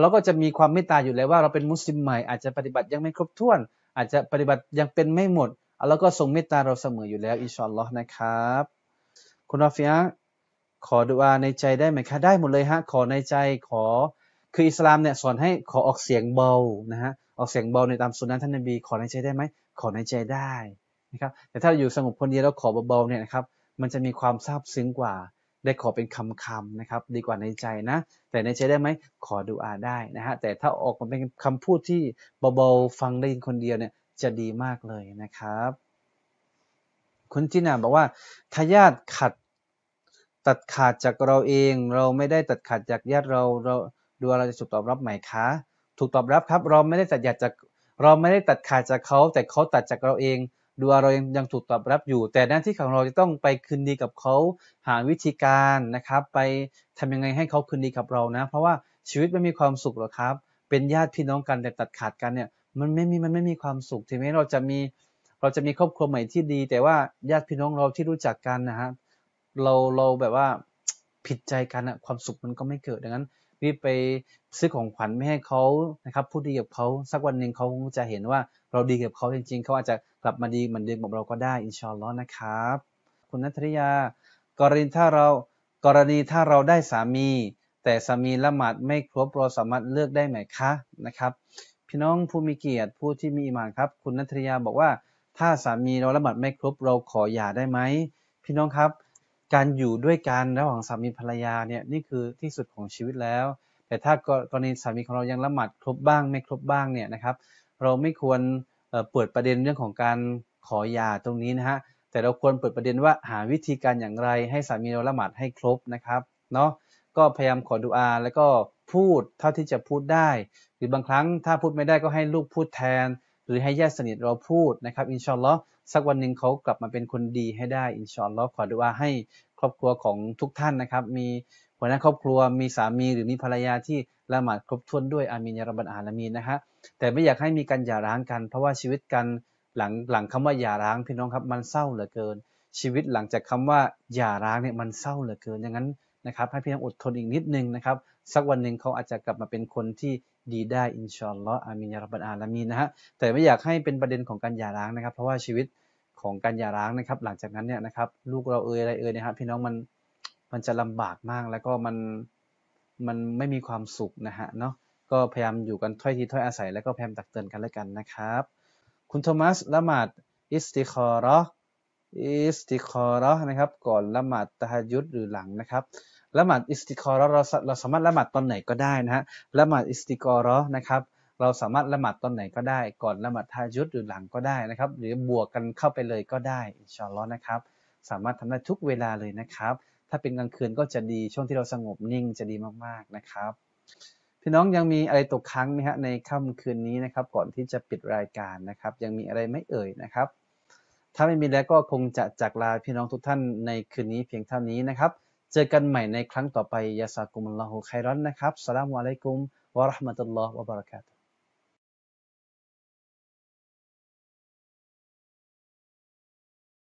เราก็จะมีความเมตตาอยู่แล้วว่าเราเป็นมุสลิมใหม่อาจจะปฏิบัติยังไม่ครบถ้วน อาจจะปฏิบัติยังเป็นไม่หมดเราก็ทรงเมตตาเราเสมออยู่แล้วอินชอนลอนะครับ คุณอาฟิยะขอดูอาในใจได้ไหมคะได้หมดเลยฮะขอในใจขอคืออิสลามเนี่ยสอนให้ขอออกเสียงเบานะฮะออกเสียงเบาในตามสุนนะท่านนบีขอในใจได้ไหมขอในใจได้นะครับ แต่ถ้าอยู่สงบคนเดียวแล้วขอเบาๆเนี่ยนะครับ มันจะมีความซาบซึ้งกว่า ได้ขอเป็นคำๆนะครับ ดีกว่าในใจนะ แต่ในใจได้ไหมขอดูอาได้นะฮะแต่ถ้าออกมาเป็นคำพูดที่เบาๆฟังได้ยินคนเดียวเนี่ยจะดีมากเลยนะครับคุณจิน่าบอกว่าทายาทขัดตัดขาดจากเราเอง เราไม่ได้ตัดขาดจากญาติเราเราดูเราจะถูกตอบรับไหมคะ ถูกตอบรับครับเราไม่ได้ตัดขาดจากเราไม่ได้ตัดขาดจากเขาแต่เขาตัดจากเราเองดูเรายังยังถูกตอบรับอยู่ แต่หน้าที่ของเราจะต้องไปคืนดีกับเขาหาวิธีการนะครับ ไปทำยังไงให้เขาคืนดีกับเรานะ เพราะว่าชีวิตไม่มีความสุขหรอกครับ เป็นญาติพี่น้องกันแต่ตัดขาดกันเนี่ย มันไม่มีมันไม่มีความสุขถึงแม้เราจะมีเราจะมีครอบครัวใหม่ที่ดี แต่ว่าญาติพี่น้องเราที่รู้จักกันนะฮะเราเราแบบว่าผิดใจกันอะความสุขมันก็ไม่เกิดดังนั้นรีบไปซื้อของขวัญไม่ให้เขานะครับพูดดีกับเขาสักวันหนึ่งเขาจะเห็นว่าเราดีกับเขาจริง ๆเขาอาจจะกลับมาดีเหมือนเดิมกับเราก็ได้อินชอนล้อนะครับ คุณนัทริยา กรณีถ้าเรากรณีถ้าเราได้สามีแต่สามีละหมาดไม่ครบเราสามารถเลือกได้ไหมคะนะครับ พี่น้องผู้มีเกียรติผู้ที่มีอิมานครับ คุณนัทริยาบอกว่าถ้าสามีเราละหมาดไม่ครบเราขอหย่าได้ไหม พี่น้องครับการอยู่ด้วยกันระหว่างสามีภรรยาเนี่ยนี่คือที่สุดของชีวิตแล้ว แต่ถ้ากรณีสามีของเรายังละหมาดครบบ้างไม่ครบบ้างเนี่ยนะครับ เราไม่ควรเปิดประเด็นเรื่องของการขอยาตรงนี้นะฮะแต่เราควรเปิดประเด็นว่าหาวิธีการอย่างไรให้สามีเราละหมาดให้ครบนะครับเนาะก็พยายามขอดุอาแล้วก็พูดเท่าที่จะพูดได้ หรือบางครั้งถ้าพูดไม่ได้ก็ให้ลูกพูดแทน หรือให้ญาติสนิทเราพูดนะครับอินชอนลวสักวันหนึ่งเขากลับมาเป็นคนดีให้ได้อินชอนลอขอดูว่าให้ครอบครัวของทุกท่านนะครับ มีหัวหน้าครอบครัวมีสามีหรือมีภรรยาที่ละหมาดครบถ้วนด้วยอามีนยารบันอาลามีนะฮะแต่ไม่อยากให้มีการหย่าร้างกัน เพราะว่าชีวิตกันหลังหลังคำว่าหย่าร้างพี่น้องครับมันเศร้าเหลือเกิน ชีวิตหลังจากคำว่าหย่าร้างเนี่ยมันเศร้าเหลือเกิน อย่างนั้นนะครับให้พี่น้องอดทนอีกนิดนึงนะครับสักวันหนึ่งเขาอาจจะกลับมาเป็นคนที่ดีได้อินชอนลออามีนยารบันอาลามีนะฮะแต่ไม่อยากให้เป็นประเด็นของการหย่าร้างนะครับเพราะว่าชีวิตของการหย่าร้างนะครับ หลังจากนั้นเนี่ยนะครับลูกเราเอ่ยอะไรเอ่ยนะครับพี่น้องมันมันจะลำบากมากแล้วก็มันมันไม่มีความสุขนะฮะเนาะก็พยายามอยู่กันถ้อยทีถ้อยอาศัย แล้วก็พยายามตักเตือนกันแล้วกันนะครับ คุณโทมัสละหมาดอิสติคอร์อิสติคอร์นะครับก่อนละหมาดตะฮยุดหรือหลังนะครับละหมาดอิสติคอร์เราเราสามารถละหมาดตอนไหนก็ได้นะฮะละหมาดอิสติคอร์นะครับเราสามารถละหมาดตอนไหนก็ได้ ก่อนละหมาดทายุดหรือหลังก็ได้นะครับ หรือบวกกันเข้าไปเลยก็ได้อินชาอัลลอฮ์นะครับ สามารถทำได้ทุกเวลาเลยนะครับ ถ้าเป็นกลางคืนก็จะดี ช่วงที่เราสงบนิ่งจะดีมากๆนะครับ พี่น้องยังมีอะไรตกค้างไหมฮะในค่ำคืนนี้นะครับ ก่อนที่จะปิดรายการนะครับ ยังมีอะไรไม่เอ่ยนะครับ ถ้าไม่มีแล้วก็คงจะจากลาพี่น้องทุกท่านในคืนนี้เพียงเท่านี้นะครับ เจอกันใหม่ในครั้งต่อไปยาสากุมลลอหุไครอนนะครับสลามุอะลัยกุม วะราะห์มะตุลลอฮ์วะบะเราะกาตุ